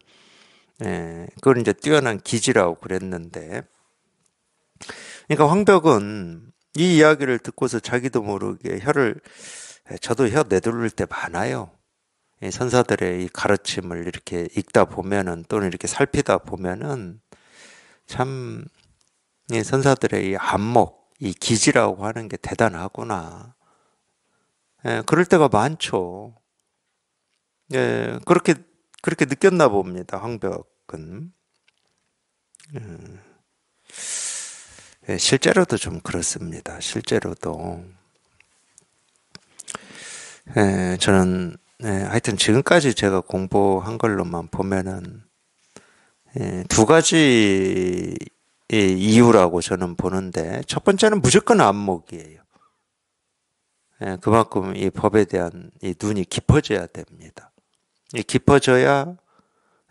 예, 그걸 이제 뛰어난 기지라고 그랬는데 그러니까 황벽은 이 이야기를 듣고서 자기도 모르게 혀를 예, 저도 혀 내두를 때 많아요. 이 선사들의 이 가르침을 이렇게 읽다 보면은 또는 이렇게 살피다 보면은 참이 선사들의 이 안목, 이 기지라고 하는 게 대단하구나. 예, 그럴 때가 많죠. 예, 그렇게 그렇게 느꼈나 봅니다. 황벽은 예, 예 실제로도 좀 그렇습니다. 실제로도 예, 저는 예, 하여튼 지금까지 제가 공부한 걸로만 보면은 예, 두 가지 예, 이유라고 저는 보는데 첫 번째는 무조건 안목이에요. 예, 그만큼 이 법에 대한 이 눈이 깊어져야 됩니다. 깊어져야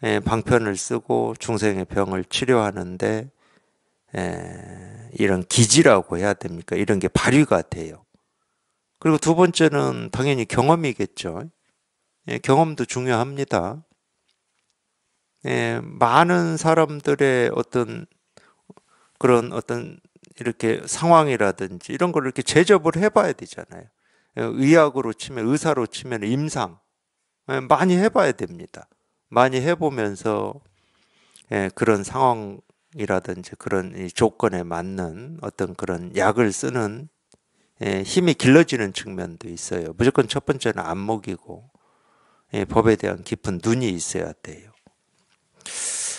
예, 방편을 쓰고 중생의 병을 치료하는데 이런 기지라고 해야 됩니까? 이런 게 발휘가 돼요. 그리고 두 번째는 당연히 경험이겠죠. 경험도 중요합니다. 많은 사람들의 어떤 그런 어떤 이렇게 상황이라든지 이런 걸 이렇게 제접을 해봐야 되잖아요. 의학으로 치면 의사로 치면 임상 예, 많이 해봐야 됩니다. 많이 해보면서 예, 그런 상황이라든지 그런 조건에 맞는 어떤 그런 약을 쓰는 예, 힘이 길러지는 측면도 있어요. 무조건 첫 번째는 안목이고 법에 대한 깊은 눈이 있어야 돼요.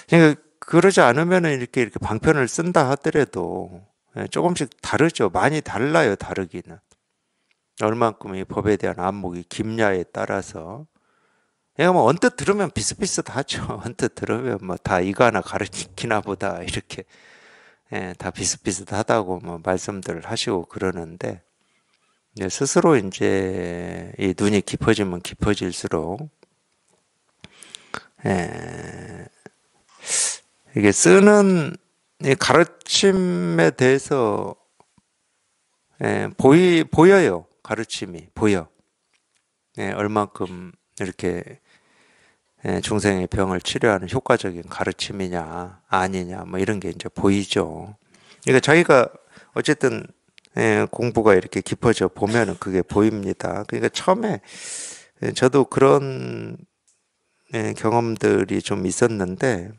그러니까 그러지 않으면 이렇게 이렇게 방편을 쓴다 하더라도 예, 조금씩 다르죠. 많이 달라요. 다르기는 얼만큼 이 법에 대한 안목이 깊냐에 따라서 그냥 그러니까 뭐 언뜻 들으면 비슷비슷하죠. [LAUGHS] 언뜻 들으면 뭐 다 이거 하나 가르치기나 보다 이렇게 예, 다 비슷비슷하다고 뭐 말씀들 하시고 그러는데 예, 스스로 이제 이 눈이 깊어지면 깊어질수록 예, 이게 쓰는 이 가르침에 대해서 예, 보이 보여요. 가르침이 보여. 예, 얼만큼 이렇게 예, 중생의 병을 치료하는 효과적인 가르침이냐 아니냐 뭐 이런 게 이제 보이죠. 그러니까 자기가 어쨌든 예, 공부가 이렇게 깊어져 보면은 그게 보입니다. 그러니까 처음에 예, 저도 그런 예, 경험들이 좀 있었는데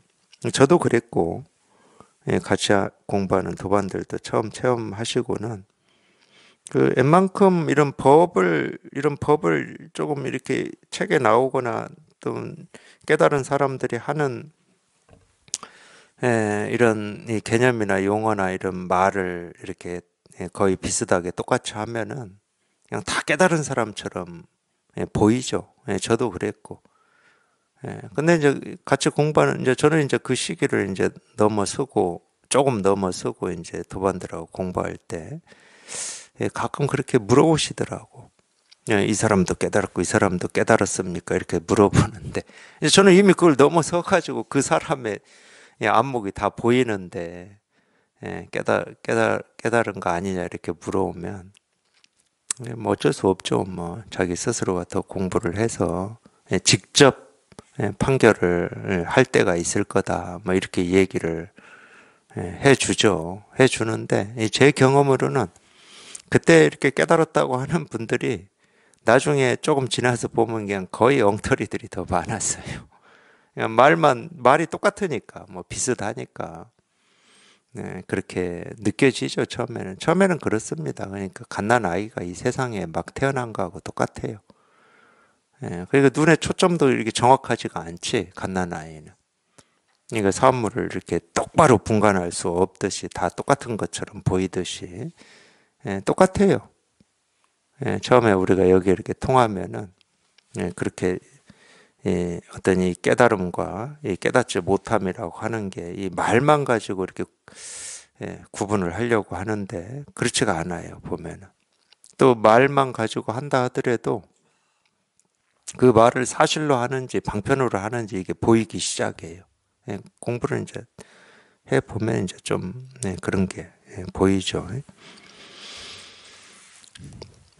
저도 그랬고 예, 같이 공부하는 도반들도 처음 체험하시고는 그 웬만큼 이런 법을 이런 법을 조금 이렇게 책에 나오거나 또 깨달은 사람들이 하는 예, 이런 개념이나 용어나 이런 말을 이렇게 예, 거의 비슷하게 똑같이 하면은 그냥 다 깨달은 사람처럼 보이죠. 저도 그랬고 예. 근데 이제 같이 공부하는 이제 저는 이제 그 시기를 이제 넘어서고 조금 넘어서고 이제 도반들하고 공부할 때 예, 가끔 그렇게 물어보시더라고. 예, 이 사람도 깨달았고 이 사람도 깨달았습니까? 이렇게 물어보는데 [LAUGHS] 저는 이미 그걸 넘어서 가지고 그 사람의 예, 안목이 다 보이는데 예, 깨달 깨달 깨달은 거 아니냐 이렇게 물어오면 예, 뭐 어쩔 수 없죠. 뭐 자기 스스로가 더 공부를 해서 예, 직접 예, 판결을 예, 할 때가 있을 거다. 뭐 이렇게 얘기를 예, 해주죠. 해주는데 제 경험으로는 그때 이렇게 깨달았다고 하는 분들이 나중에 조금 지나서 보면 그냥 거의 엉터리들이 더 많았어요. 그냥 말만 말이 똑같으니까 뭐 비슷하니까 네, 그렇게 느껴지죠 처음에는 처음에는 그렇습니다. 그러니까 갓난 아이가 이 세상에 막 태어난 거하고 똑같아요. 예, 그러니까 눈의 초점도 이렇게 정확하지가 않지 갓난아이는. 그러니까 사물을 이렇게 똑바로 분간할 수 없듯이 다 똑같은 것처럼 보이듯이 예, 똑같아요. 예, 처음에 우리가 여기 이렇게 통하면은 예, 그렇게 예, 어떤 이 깨달음과 이 깨닫지 못함이라고 하는 게 이 말만 가지고 이렇게 예, 구분을 하려고 하는데 그렇지가 않아요 보면은 또 말만 가지고 한다 하더라도 그 말을 사실로 하는지 방편으로 하는지 이게 보이기 시작해요. 예, 공부를 이제 해 보면 이제 좀 네, 그런 게 예, 보이죠.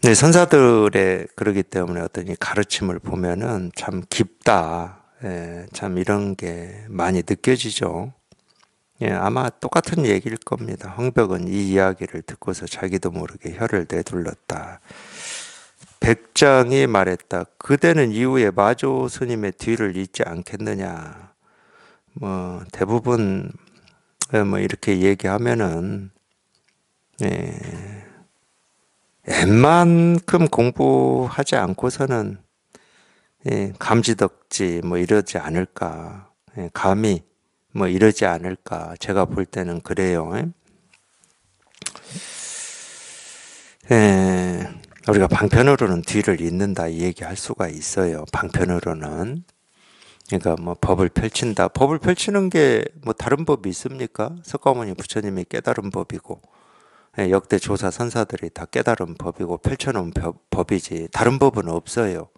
네, 선사들의 그러기 때문에 어떤 이 가르침을 보면은 참 깊다. 예, 참 이런 게 많이 느껴지죠. 예, 아마 똑같은 얘기일 겁니다. 황벽은 이 이야기를 듣고서 자기도 모르게 혀를 내둘렀다. 백장이 말했다. 그대는 이후에 마조 스님의 뒤를 잇지 않겠느냐. 뭐 대부분 예, 뭐 이렇게 얘기하면은 예, 웬만큼 공부하지 않고서는 예, 감지덕지 뭐 이러지 않을까. 예, 감히 뭐 이러지 않을까. 제가 볼 때는 그래요. 예, 예. 우리가 방편으로는 뒤를 잇는다 이 얘기할 수가 있어요. 방편으로는. 그러니까 뭐 법을 펼친다. 법을 펼치는 게 뭐 다른 법이 있습니까? 석가모니 부처님이 깨달은 법이고 예, 역대 조사 선사들이 다 깨달은 법이고 펼쳐놓은 법이지 다른 법은 없어요.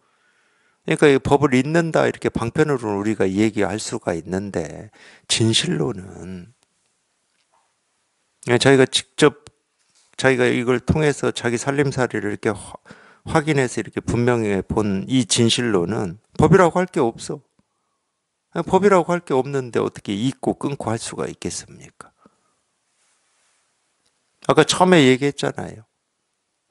그러니까 이 법을 잇는다 이렇게 방편으로는 우리가 얘기할 수가 있는데 진실로는 예, 저희가 직접 자기가 이걸 통해서 자기 살림살이를 이렇게 화, 확인해서 이렇게 분명히 본 이 진실로는 법이라고 할 게 없어. 법이라고 할 게 없는데 어떻게 잊고 끊고 할 수가 있겠습니까? 아까 처음에 얘기했잖아요.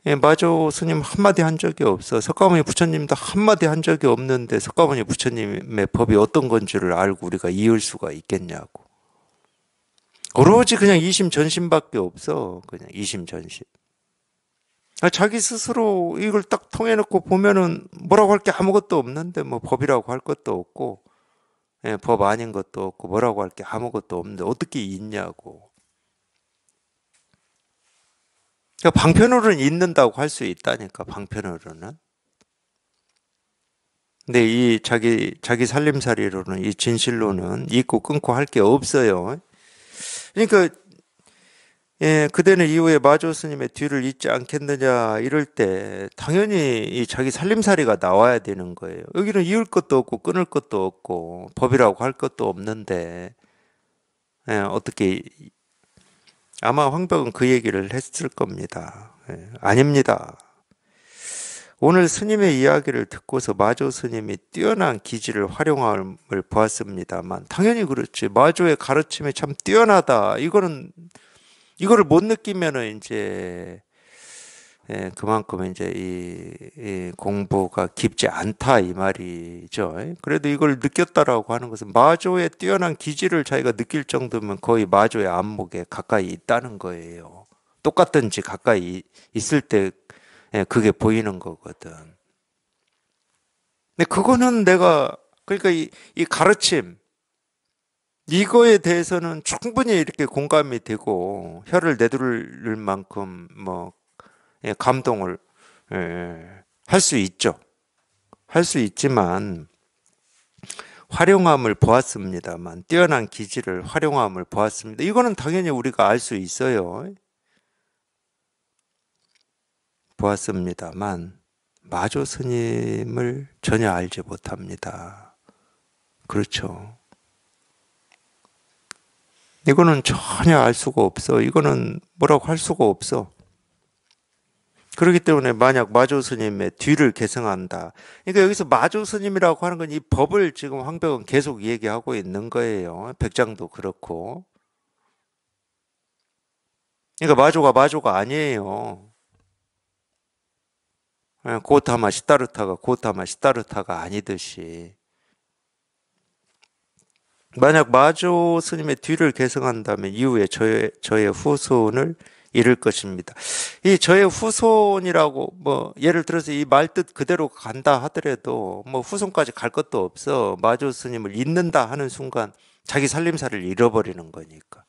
예, 마조 스님 한마디 한 적이 없어. 석가모니 부처님도 한마디 한 적이 없는데 석가모니 부처님의 법이 어떤 건지를 알고 우리가 이을 수가 있겠냐고. 오로지 그냥 이심전심밖에 없어. 그냥 이심전심. 아, 자기 스스로 이걸 딱 통해놓고 보면은 뭐라고 할 게 아무것도 없는데 뭐 법이라고 할 것도 없고 예, 법 아닌 것도 없고 뭐라고 할 게 아무것도 없는데 어떻게 있냐고. 그러니까 방편으로는 있는다고 할 수 있다니까 방편으로는. 근데 이 자기 자기 살림살이로는 이 진실로는 잊고 끊고 할 게 없어요. 그러니까 예, 그대는 이후에 마조 스님의 뒤를 잇지 않겠느냐 이럴 때 당연히 이 자기 살림살이가 나와야 되는 거예요. 여기는 이을 것도 없고 끊을 것도 없고 법이라고 할 것도 없는데 예, 어떻게 아마 황벽은 그 얘기를 했을 겁니다. 예, 아닙니다. 오늘 스님의 이야기를 듣고서 마조 스님이 뛰어난 기질을 활용함을 보았습니다만 당연히 그렇지 마조의 가르침이 참 뛰어나다 이거는 이거를 못 느끼면은 이제 예, 그만큼 이제 이, 이, 공부가 깊지 않다 이 말이죠. 그래도 이걸 느꼈다라고 하는 것은 마조의 뛰어난 기질을 자기가 느낄 정도면 거의 마조의 안목에 가까이 있다는 거예요. 똑같은지 가까이 있을 때 예, 그게 보이는 거거든. 근데 그거는 내가 그러니까 이, 이 가르침 이거에 대해서는 충분히 이렇게 공감이 되고 혀를 내두를 만큼 뭐 예, 감동을 예, 할 수 있죠. 할 수 있지만 활용함을 보았습니다만 뛰어난 기질을 활용함을 보았습니다. 이거는 당연히 우리가 알 수 있어요. 보았습니다만 마조 스님을 전혀 알지 못합니다. 그렇죠. 이거는 전혀 알 수가 없어. 이거는 뭐라고 할 수가 없어. 그렇기 때문에 만약 마조 스님의 뒤를 계승한다. 그러니까 여기서 마조 스님이라고 하는 건 이 법을 지금 황벽은 계속 얘기하고 있는 거예요. 백장도 그렇고. 그러니까 마조가 마조가 아니에요. 고타마 시타르타가 고타마 시타르타가 아니듯이 만약 마조 스님의 뒤를 계승한다면 이후에 저의 저의 후손을 이룰 것입니다. 이 저의 후손이라고 뭐 예를 들어서 이 말뜻 그대로 간다 하더라도 뭐 후손까지 갈 것도 없어 마조 스님을 잊는다 하는 순간 자기 살림살을 잃어버리는 거니까.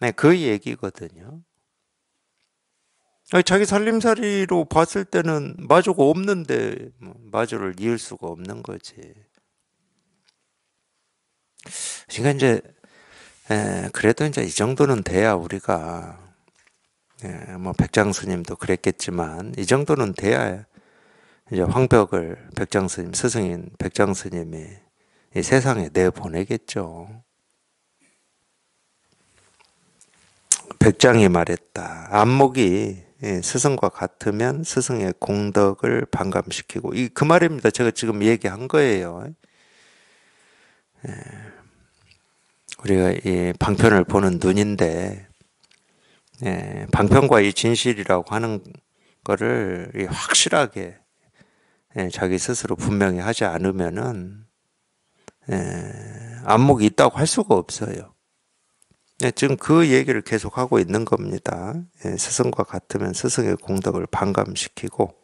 네, 그 얘기거든요. 자기 살림살이로 봤을 때는 마주가 없는데 뭐 마주를 이을 수가 없는 거지. 그러니까 이제 에, 그래도 이제 이 정도는 돼야 우리가 예, 뭐 백장스님도 그랬겠지만 이 정도는 돼야 이제 황벽을 백장스님 스승인 백장스님이 이 세상에 내 보내겠죠. 백장이 말했다. 안목이 예, 스승과 같으면 스승의 공덕을 반감시키고 이 그 말입니다. 제가 지금 얘기한 거예요. 예. 우리가 이 방편을 보는 눈인데 예, 방편과 이 진실이라고 하는 거를 확실하게 자기 스스로 분명히 하지 않으면은 안목이 있다고 할 수가 없어요. 예, 지금 그 얘기를 계속하고 있는 겁니다. 예, 스승과 같으면 스승의 공덕을 반감시키고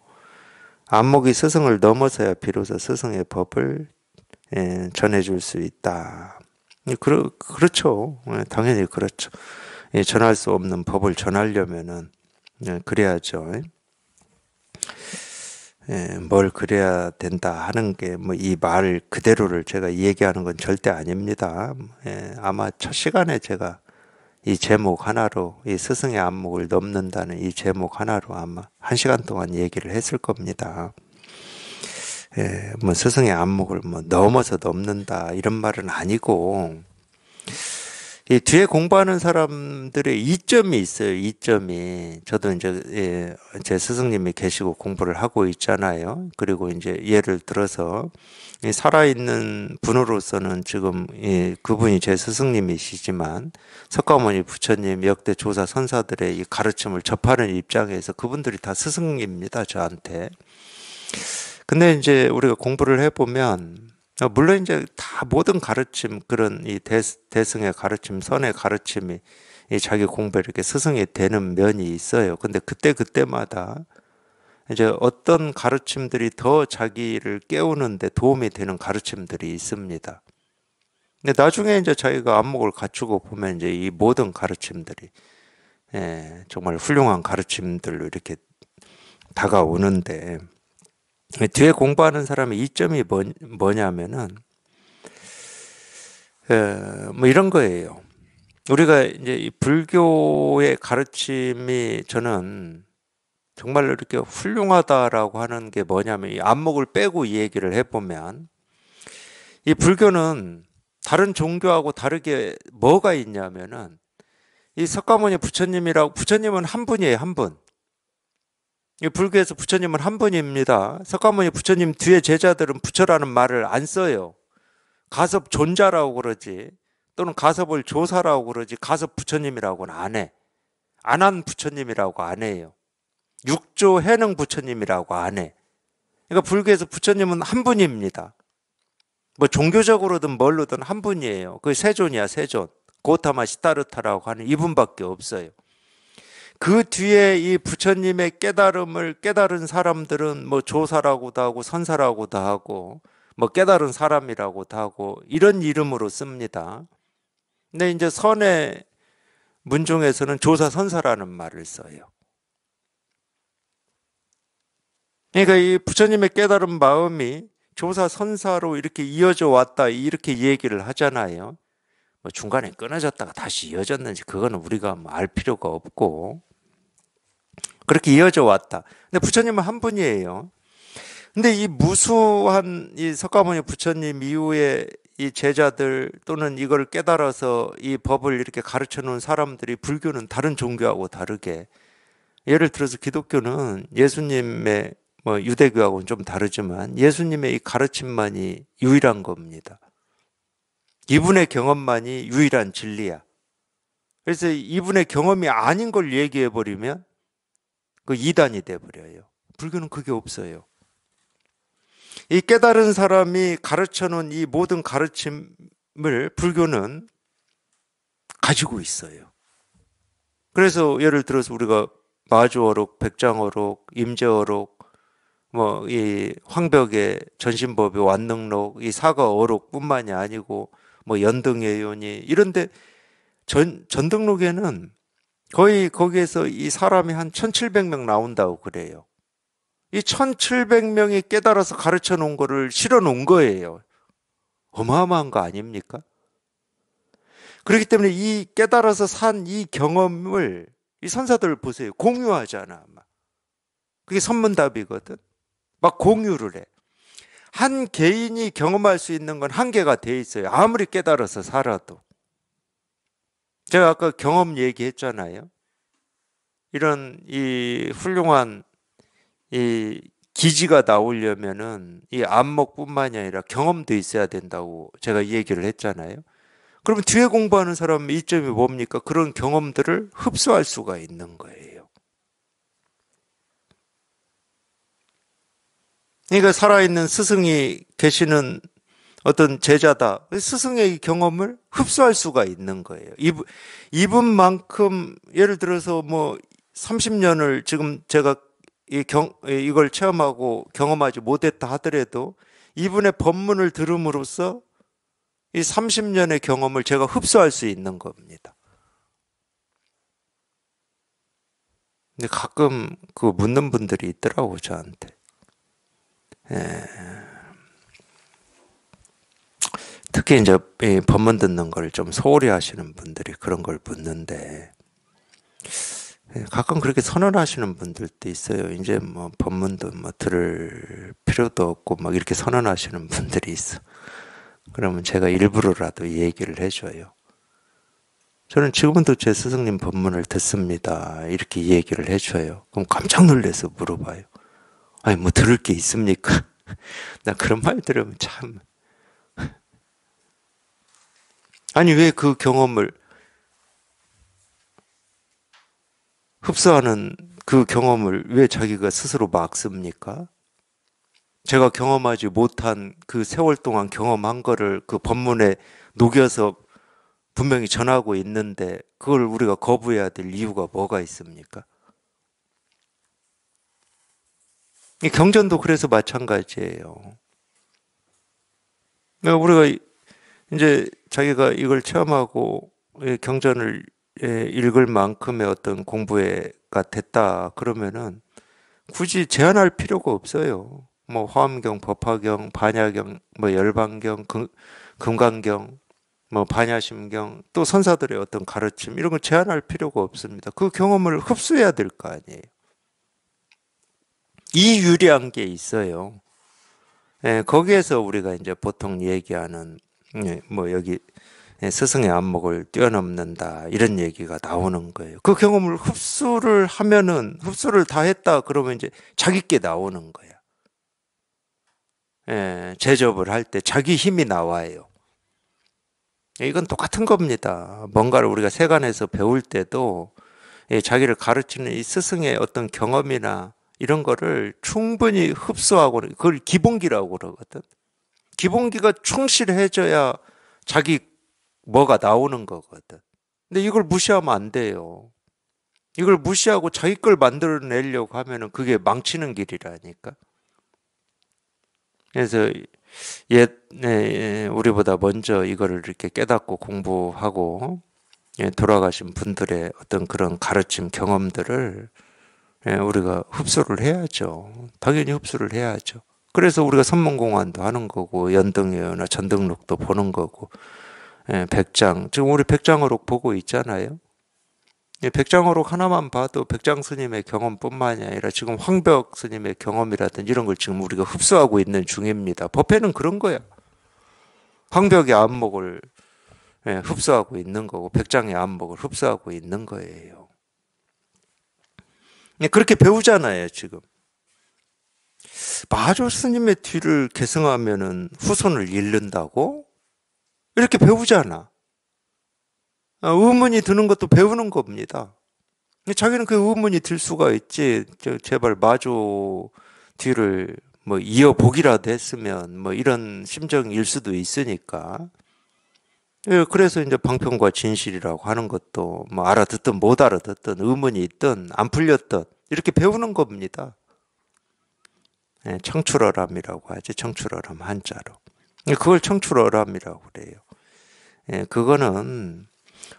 안목이 스승을 넘어서야 비로소 스승의 법을 예, 전해줄 수 있다. 예, 그러, 그렇죠. 예, 당연히 그렇죠. 예, 전할 수 없는 법을 전하려면은 그래야죠. 예, 뭘 그래야 된다 하는 게 이말 뭐 그대로를 제가 얘기하는 건 절대 아닙니다. 예, 아마 첫 시간에 제가 이 제목 하나로 이 스승의 안목을 넘는다는 이 제목 하나로 아마 한 시간 동안 얘기를 했을 겁니다. 예, 뭐 스승의 안목을 뭐 넘어서 넘는다 이런 말은 아니고 이 뒤에 공부하는 사람들의 이점이 있어요. 이점이 저도 이제 예, 제 스승님이 계시고 공부를 하고 있잖아요. 그리고 이제 예를 들어서 살아있는 분으로서는 지금 예, 그분이 제 스승님이시지만 석가모니 부처님 역대 조사 선사들의 이 가르침을 접하는 입장에서 그분들이 다 스승입니다 저한테. 근데 이제 우리가 공부를 해보면 어, 물론 이제 다 모든 가르침 그런 이 대, 승의 가르침 선의 가르침이 이 자기 공부에 이렇게 스승이 되는 면이 있어요. 근데 그때 그때마다 이제 어떤 가르침들이 더 자기를 깨우는데 도움이 되는 가르침들이 있습니다. 근데 나중에 이제 자기가 안목을 갖추고 보면 이제 이 모든 가르침들이 예, 정말 훌륭한 가르침들로 이렇게 다가오는데 뒤에 공부하는 사람의 이점이 뭐, 냐면은 예, 뭐 이런 거예요. 우리가 이제 불교의 가르침이 저는 정말 이렇게 훌륭하다라고 하는 게 뭐냐면 이 안목을 빼고 이 얘기를 해보면 이 불교는 다른 종교하고 다르게 뭐가 있냐면은 이 석가모니 부처님이라고 부처님은 한 분이에요 한 분. 이 불교에서 부처님은 한 분입니다. 석가모니 부처님 뒤에 제자들은 부처라는 말을 안 써요. 가섭 존자라고 그러지 또는 가섭을 조사라고 그러지 가섭 부처님이라고는 안 해. 안한 부처님이라고 안 해요. 육조 해능 부처님이라고 안 해. 그러니까 불교에서 부처님은 한 분입니다. 뭐 종교적으로든 뭘로든 한 분이에요. 그 세존이야, 세존. 고타마 시타르타라고 하는 이분밖에 없어요. 그 뒤에 이 부처님의 깨달음을 깨달은 사람들은 뭐 조사라고도 하고 선사라고도 하고 뭐 깨달은 사람이라고도 하고 이런 이름으로 씁니다. 근데 이제 선의 문중에서는 조사 선사라는 말을 써요. 그러니까 이 부처님의 깨달은 마음이 조사 선사로 이렇게 이어져 왔다 이렇게 얘기를 하잖아요. 뭐 중간에 끊어졌다가 다시 이어졌는지 그거는 우리가 뭐 알 필요가 없고 그렇게 이어져 왔다. 근데 부처님은 한 분이에요. 근데 이 무수한 이 석가모니 부처님 이후에 이 제자들 또는 이걸 깨달아서 이 법을 이렇게 가르쳐 놓은 사람들이 불교는 다른 종교하고 다르게 예를 들어서 기독교는 예수님의 뭐 유대교하고는 좀 다르지만 예수님의 이 가르침만이 유일한 겁니다. 이분의 경험만이 유일한 진리야. 그래서 이분의 경험이 아닌 걸 얘기해 버리면 그 이단이 돼 버려요. 불교는 그게 없어요. 이 깨달은 사람이 가르쳐 놓은 이 모든 가르침을 불교는 가지고 있어요. 그래서 예를 들어서 우리가 마주어록, 백장어록, 임재어록 뭐이 황벽의 전신법의 완능록, 이 사가어록뿐만이 아니고 뭐 연등예요니 이런데 전 전등록에는 거의 거기에서 이 사람이 한 1,700명 나온다고 그래요. 이 1,700명이 깨달아서 가르쳐 놓은 거를 실어 놓은 거예요. 어마어마한 거 아닙니까? 그렇기 때문에 이 깨달아서 산 이 경험을 이 선사들 보세요. 공유하잖아. 그게 선문답이거든. 막 공유를 해. 한 개인이 경험할 수 있는 건 한계가 돼 있어요. 아무리 깨달아서 살아도. 제가 아까 경험 얘기했잖아요. 이런 이 훌륭한 이 기지가 나오려면은 이 안목뿐만이 아니라 경험도 있어야 된다고 제가 얘기를 했잖아요. 그러면 뒤에 공부하는 사람 이점이 뭡니까? 그런 경험들을 흡수할 수가 있는 거예요. 그러니까 살아있는 스승이 계시는 어떤 제자다. 스승의 경험을 흡수할 수가 있는 거예요. 이분, 이분만큼 예를 들어서 뭐 30년을 지금 제가 이 경, 이걸 체험하고 경험하지 못했다 하더라도 이분의 법문을 들음으로써 이 30년의 경험을 제가 흡수할 수 있는 겁니다. 근데 가끔 그 묻는 분들이 있더라고 저한테. 예. 특히 이제 법문 듣는 걸 좀 소홀히 하시는 분들이 그런 걸 묻는데 예, 가끔 그렇게 선언하시는 분들도 있어요. 이제 뭐 법문도 뭐 들을 필요도 없고 막 이렇게 선언하시는 분들이 있어. 그러면 제가 일부러라도 얘기를 해줘요. 저는 지금도 제 스승님 법문을 듣습니다. 이렇게 얘기를 해줘요. 그럼 깜짝 놀래서 물어봐요. 아니 뭐 들을 게 있습니까? [LAUGHS] 나 그런 말 들으면 참 [LAUGHS] 아니 왜 그 경험을 흡수하는 그 경험을 왜 자기가 스스로 막습니까? 제가 경험하지 못한 그 세월 동안 경험한 거를 그 법문에 녹여서 분명히 전하고 있는데 그걸 우리가 거부해야 될 이유가 뭐가 있습니까? 경전도 그래서 마찬가지예요. 우리가 이제 자기가 이걸 체험하고 경전을 예, 읽을 만큼의 어떤 공부가 됐다 그러면은 굳이 제한할 필요가 없어요. 뭐 화엄경, 법화경, 반야경, 뭐 열반경, 금, 강경뭐 반야심경, 또 선사들의 어떤 가르침 이런 걸 제한할 필요가 없습니다. 그 경험을 흡수해야 될 거 아니에요. 이 유리한 게 있어요. 예, 거기에서 우리가 이제 보통 얘기하는 예, 뭐 여기 예, 스승의 안목을 뛰어넘는다 이런 얘기가 나오는 거예요. 그 경험을 흡수를 하면은 흡수를 다 했다 그러면 이제 자기께 나오는 거야. 예, 제접을 할 때 자기 힘이 나와요. 예, 이건 똑같은 겁니다. 뭔가를 우리가 세간에서 배울 때도 예, 자기를 가르치는 이 스승의 어떤 경험이나 이런 거를 충분히 흡수하고 그걸 기본기라고 그러거든. 기본기가 충실해져야 자기 뭐가 나오는 거거든. 근데 이걸 무시하면 안 돼요. 이걸 무시하고 자기 걸 만들어내려고 하면은 그게 망치는 길이라니까. 그래서 옛 네, 예, 우리보다 먼저 이거를 이렇게 깨닫고 공부하고 예, 돌아가신 분들의 어떤 그런 가르침 경험들을 예, 우리가 흡수를 해야죠. 당연히 흡수를 해야죠. 그래서 우리가 선문공안도 하는 거고 연등회나 전등록도 보는 거고 예, 백장 지금 우리 백장어록 보고 있잖아요. 예, 백장어록 하나만 봐도 백장 스님의 경험뿐만이 아니라 지금 황벽 스님의 경험이라든지 이런 걸 지금 우리가 흡수하고 있는 중입니다. 법회는 그런 거야. 황벽의 안목을 흡수하고 있는 거고 백장의 안목을 흡수하고 있는 거예요. 예, 그렇게 배우잖아요, 지금. 마조 스님의 뒤를 계승하면은 후손을 잃는다고? 이렇게 배우잖아. 아, 의문이 드는 것도 배우는 겁니다. 자기는 그 의문이 들 수가 있지. 제발 마조 뒤를 뭐 이어보기라도 했으면 뭐 이런 심정일 수도 있으니까. 예, 그래서 이제 방편과 진실이라고 하는 것도 뭐 알아듣든 못 알아듣든 의문이 있든 안 풀렸든 이렇게 배우는 겁니다. 예, 청출어람이라고 하지 청출어람 한자로. 예, 그걸 청출어람이라고 그래요. 예, 그거는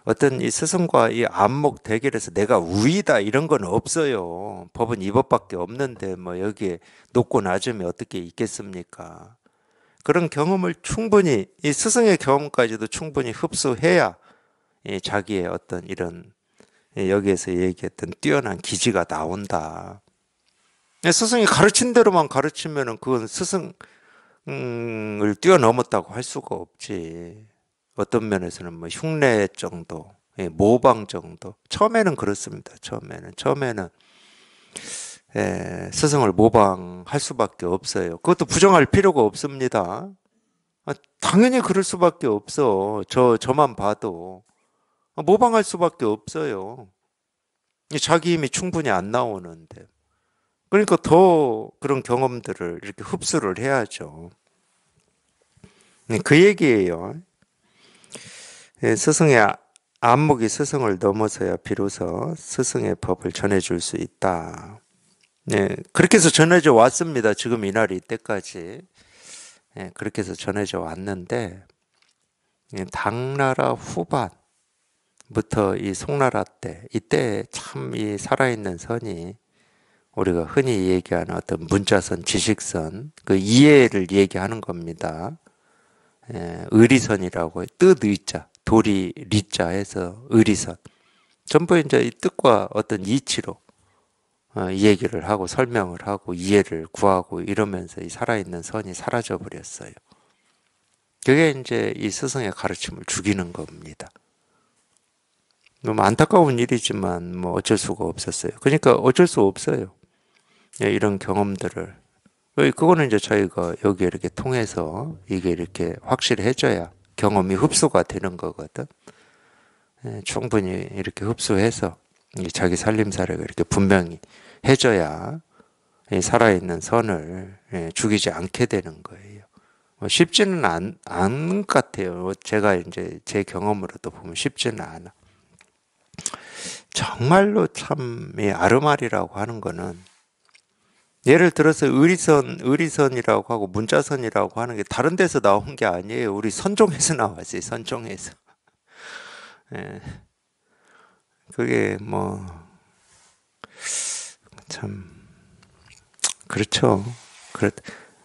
어떤 이 스승과 이 안목 대결에서 내가 우위다 이런 건 없어요. 법은 이 법밖에 없는데 뭐 여기에 높고 낮음이 어떻게 있겠습니까? 그런 경험을 충분히 이 스승의 경험까지도 충분히 흡수해야 이 자기의 어떤 이런 여기에서 얘기했던 뛰어난 기지가 나온다. 네, 스승이 가르친 대로만 가르치면은 그건 스승을 뛰어넘었다고 할 수가 없지. 어떤 면에서는 뭐 흉내 정도, 예, 모방 정도. 처음에는 그렇습니다. 처음에는 처음에는 에, 예, 스승을 모방할 수밖에 없어요. 그것도 부정할 필요가 없습니다. 아, 당연히 그럴 수밖에 없어. 저, 저만 봐도. 아, 모방할 수밖에 없어요. 자기 힘이 충분히 안 나오는데. 그러니까 더 그런 경험들을 이렇게 흡수를 해야죠. 네, 그 얘기예요. 예, 스승의 아, 안목이 스승을 넘어서야 비로소 스승의 법을 전해줄 수 있다. 네, 그렇게 해서 전해져 왔습니다. 지금 이날이 때까지. 예, 네, 그렇게 해서 전해져 왔는데, 네, 당나라 후반부터 이 송나라 때, 이때 참 이 살아있는 선이 우리가 흔히 얘기하는 어떤 문자선, 지식선, 그 이해를 얘기하는 겁니다. 예, 의리선이라고 뜻 의자, 도리 리자 해서 의리선. 전부 이제 이 뜻과 어떤 이치로 어, 이 얘기를 하고 설명을 하고 이해를 구하고 이러면서 이 살아있는 선이 사라져 버렸어요. 그게 이제 이 스승의 가르침을 죽이는 겁니다. 너무 안타까운 일이지만 뭐 어쩔 수가 없었어요. 그러니까 어쩔 수 없어요. 예, 이런 경험들을 그, 그거는 이제 저희가 여기 이렇게 통해서 이게 이렇게 확실해져야 경험이 흡수가 되는 거거든. 예, 충분히 이렇게 흡수해서 자기 살림살이가 이렇게 분명히 해줘야 살아있는 선을 예, 죽이지 않게 되는 거예요. 뭐 쉽지는 않, 않 같아요. 제가 이제 제 경험으로도 보면 쉽지는 않아. 정말로 참, 이 아르마리라고 하는 거는, 예를 들어서 의리선, 의리선이라고 하고 문자선이라고 하는 게 다른 데서 나온 게 아니에요. 우리 선종에서 [LAUGHS] 나왔어요. 선종에서. 예. 그게 뭐, 참, 그렇죠.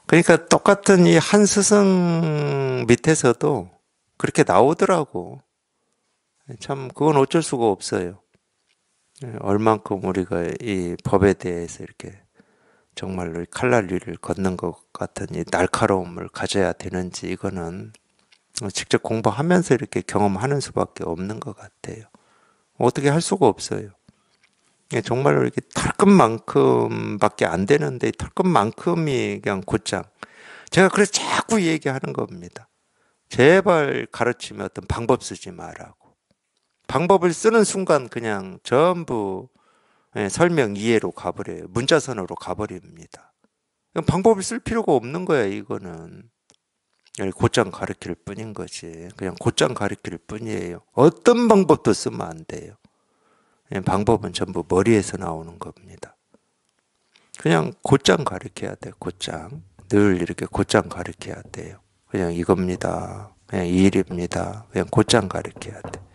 그러니까 똑같은 이 한 스승 밑에서도 그렇게 나오더라고. 참, 그건 어쩔 수가 없어요. 얼만큼 우리가 이 법에 대해서 이렇게 정말로 칼날리를 걷는 것 같은 이 날카로움을 가져야 되는지 이거는 직접 공부하면서 이렇게 경험하는 수밖에 없는 것 같아요. 어떻게 할 수가 없어요. 예, 정말로 이렇게 털끝만큼밖에 안 되는데 털끝만큼이 그냥 곧장. 제가 그래서 자꾸 얘기하는 겁니다. 제발 가르치면 어떤 방법 쓰지 말라고. 방법을 쓰는 순간 그냥 전부 예, 설명 이해로 가버려요. 문자선으로 가버립니다. 방법을 쓸 필요가 없는 거야, 이거는. 곧장 예, 가르킬 뿐인 거지. 그냥 곧장 가르킬 뿐이에요. 어떤 방법도 쓰면 안 돼요. 예, 방법은 전부 머리에서 나오는 겁니다. 그냥 곧장 가르켜야 돼, 곧장. 늘 이렇게 곧장 가르켜야 돼요. 그냥 이겁니다. 그냥 이 일입니다. 그냥 곧장 가르켜야 돼.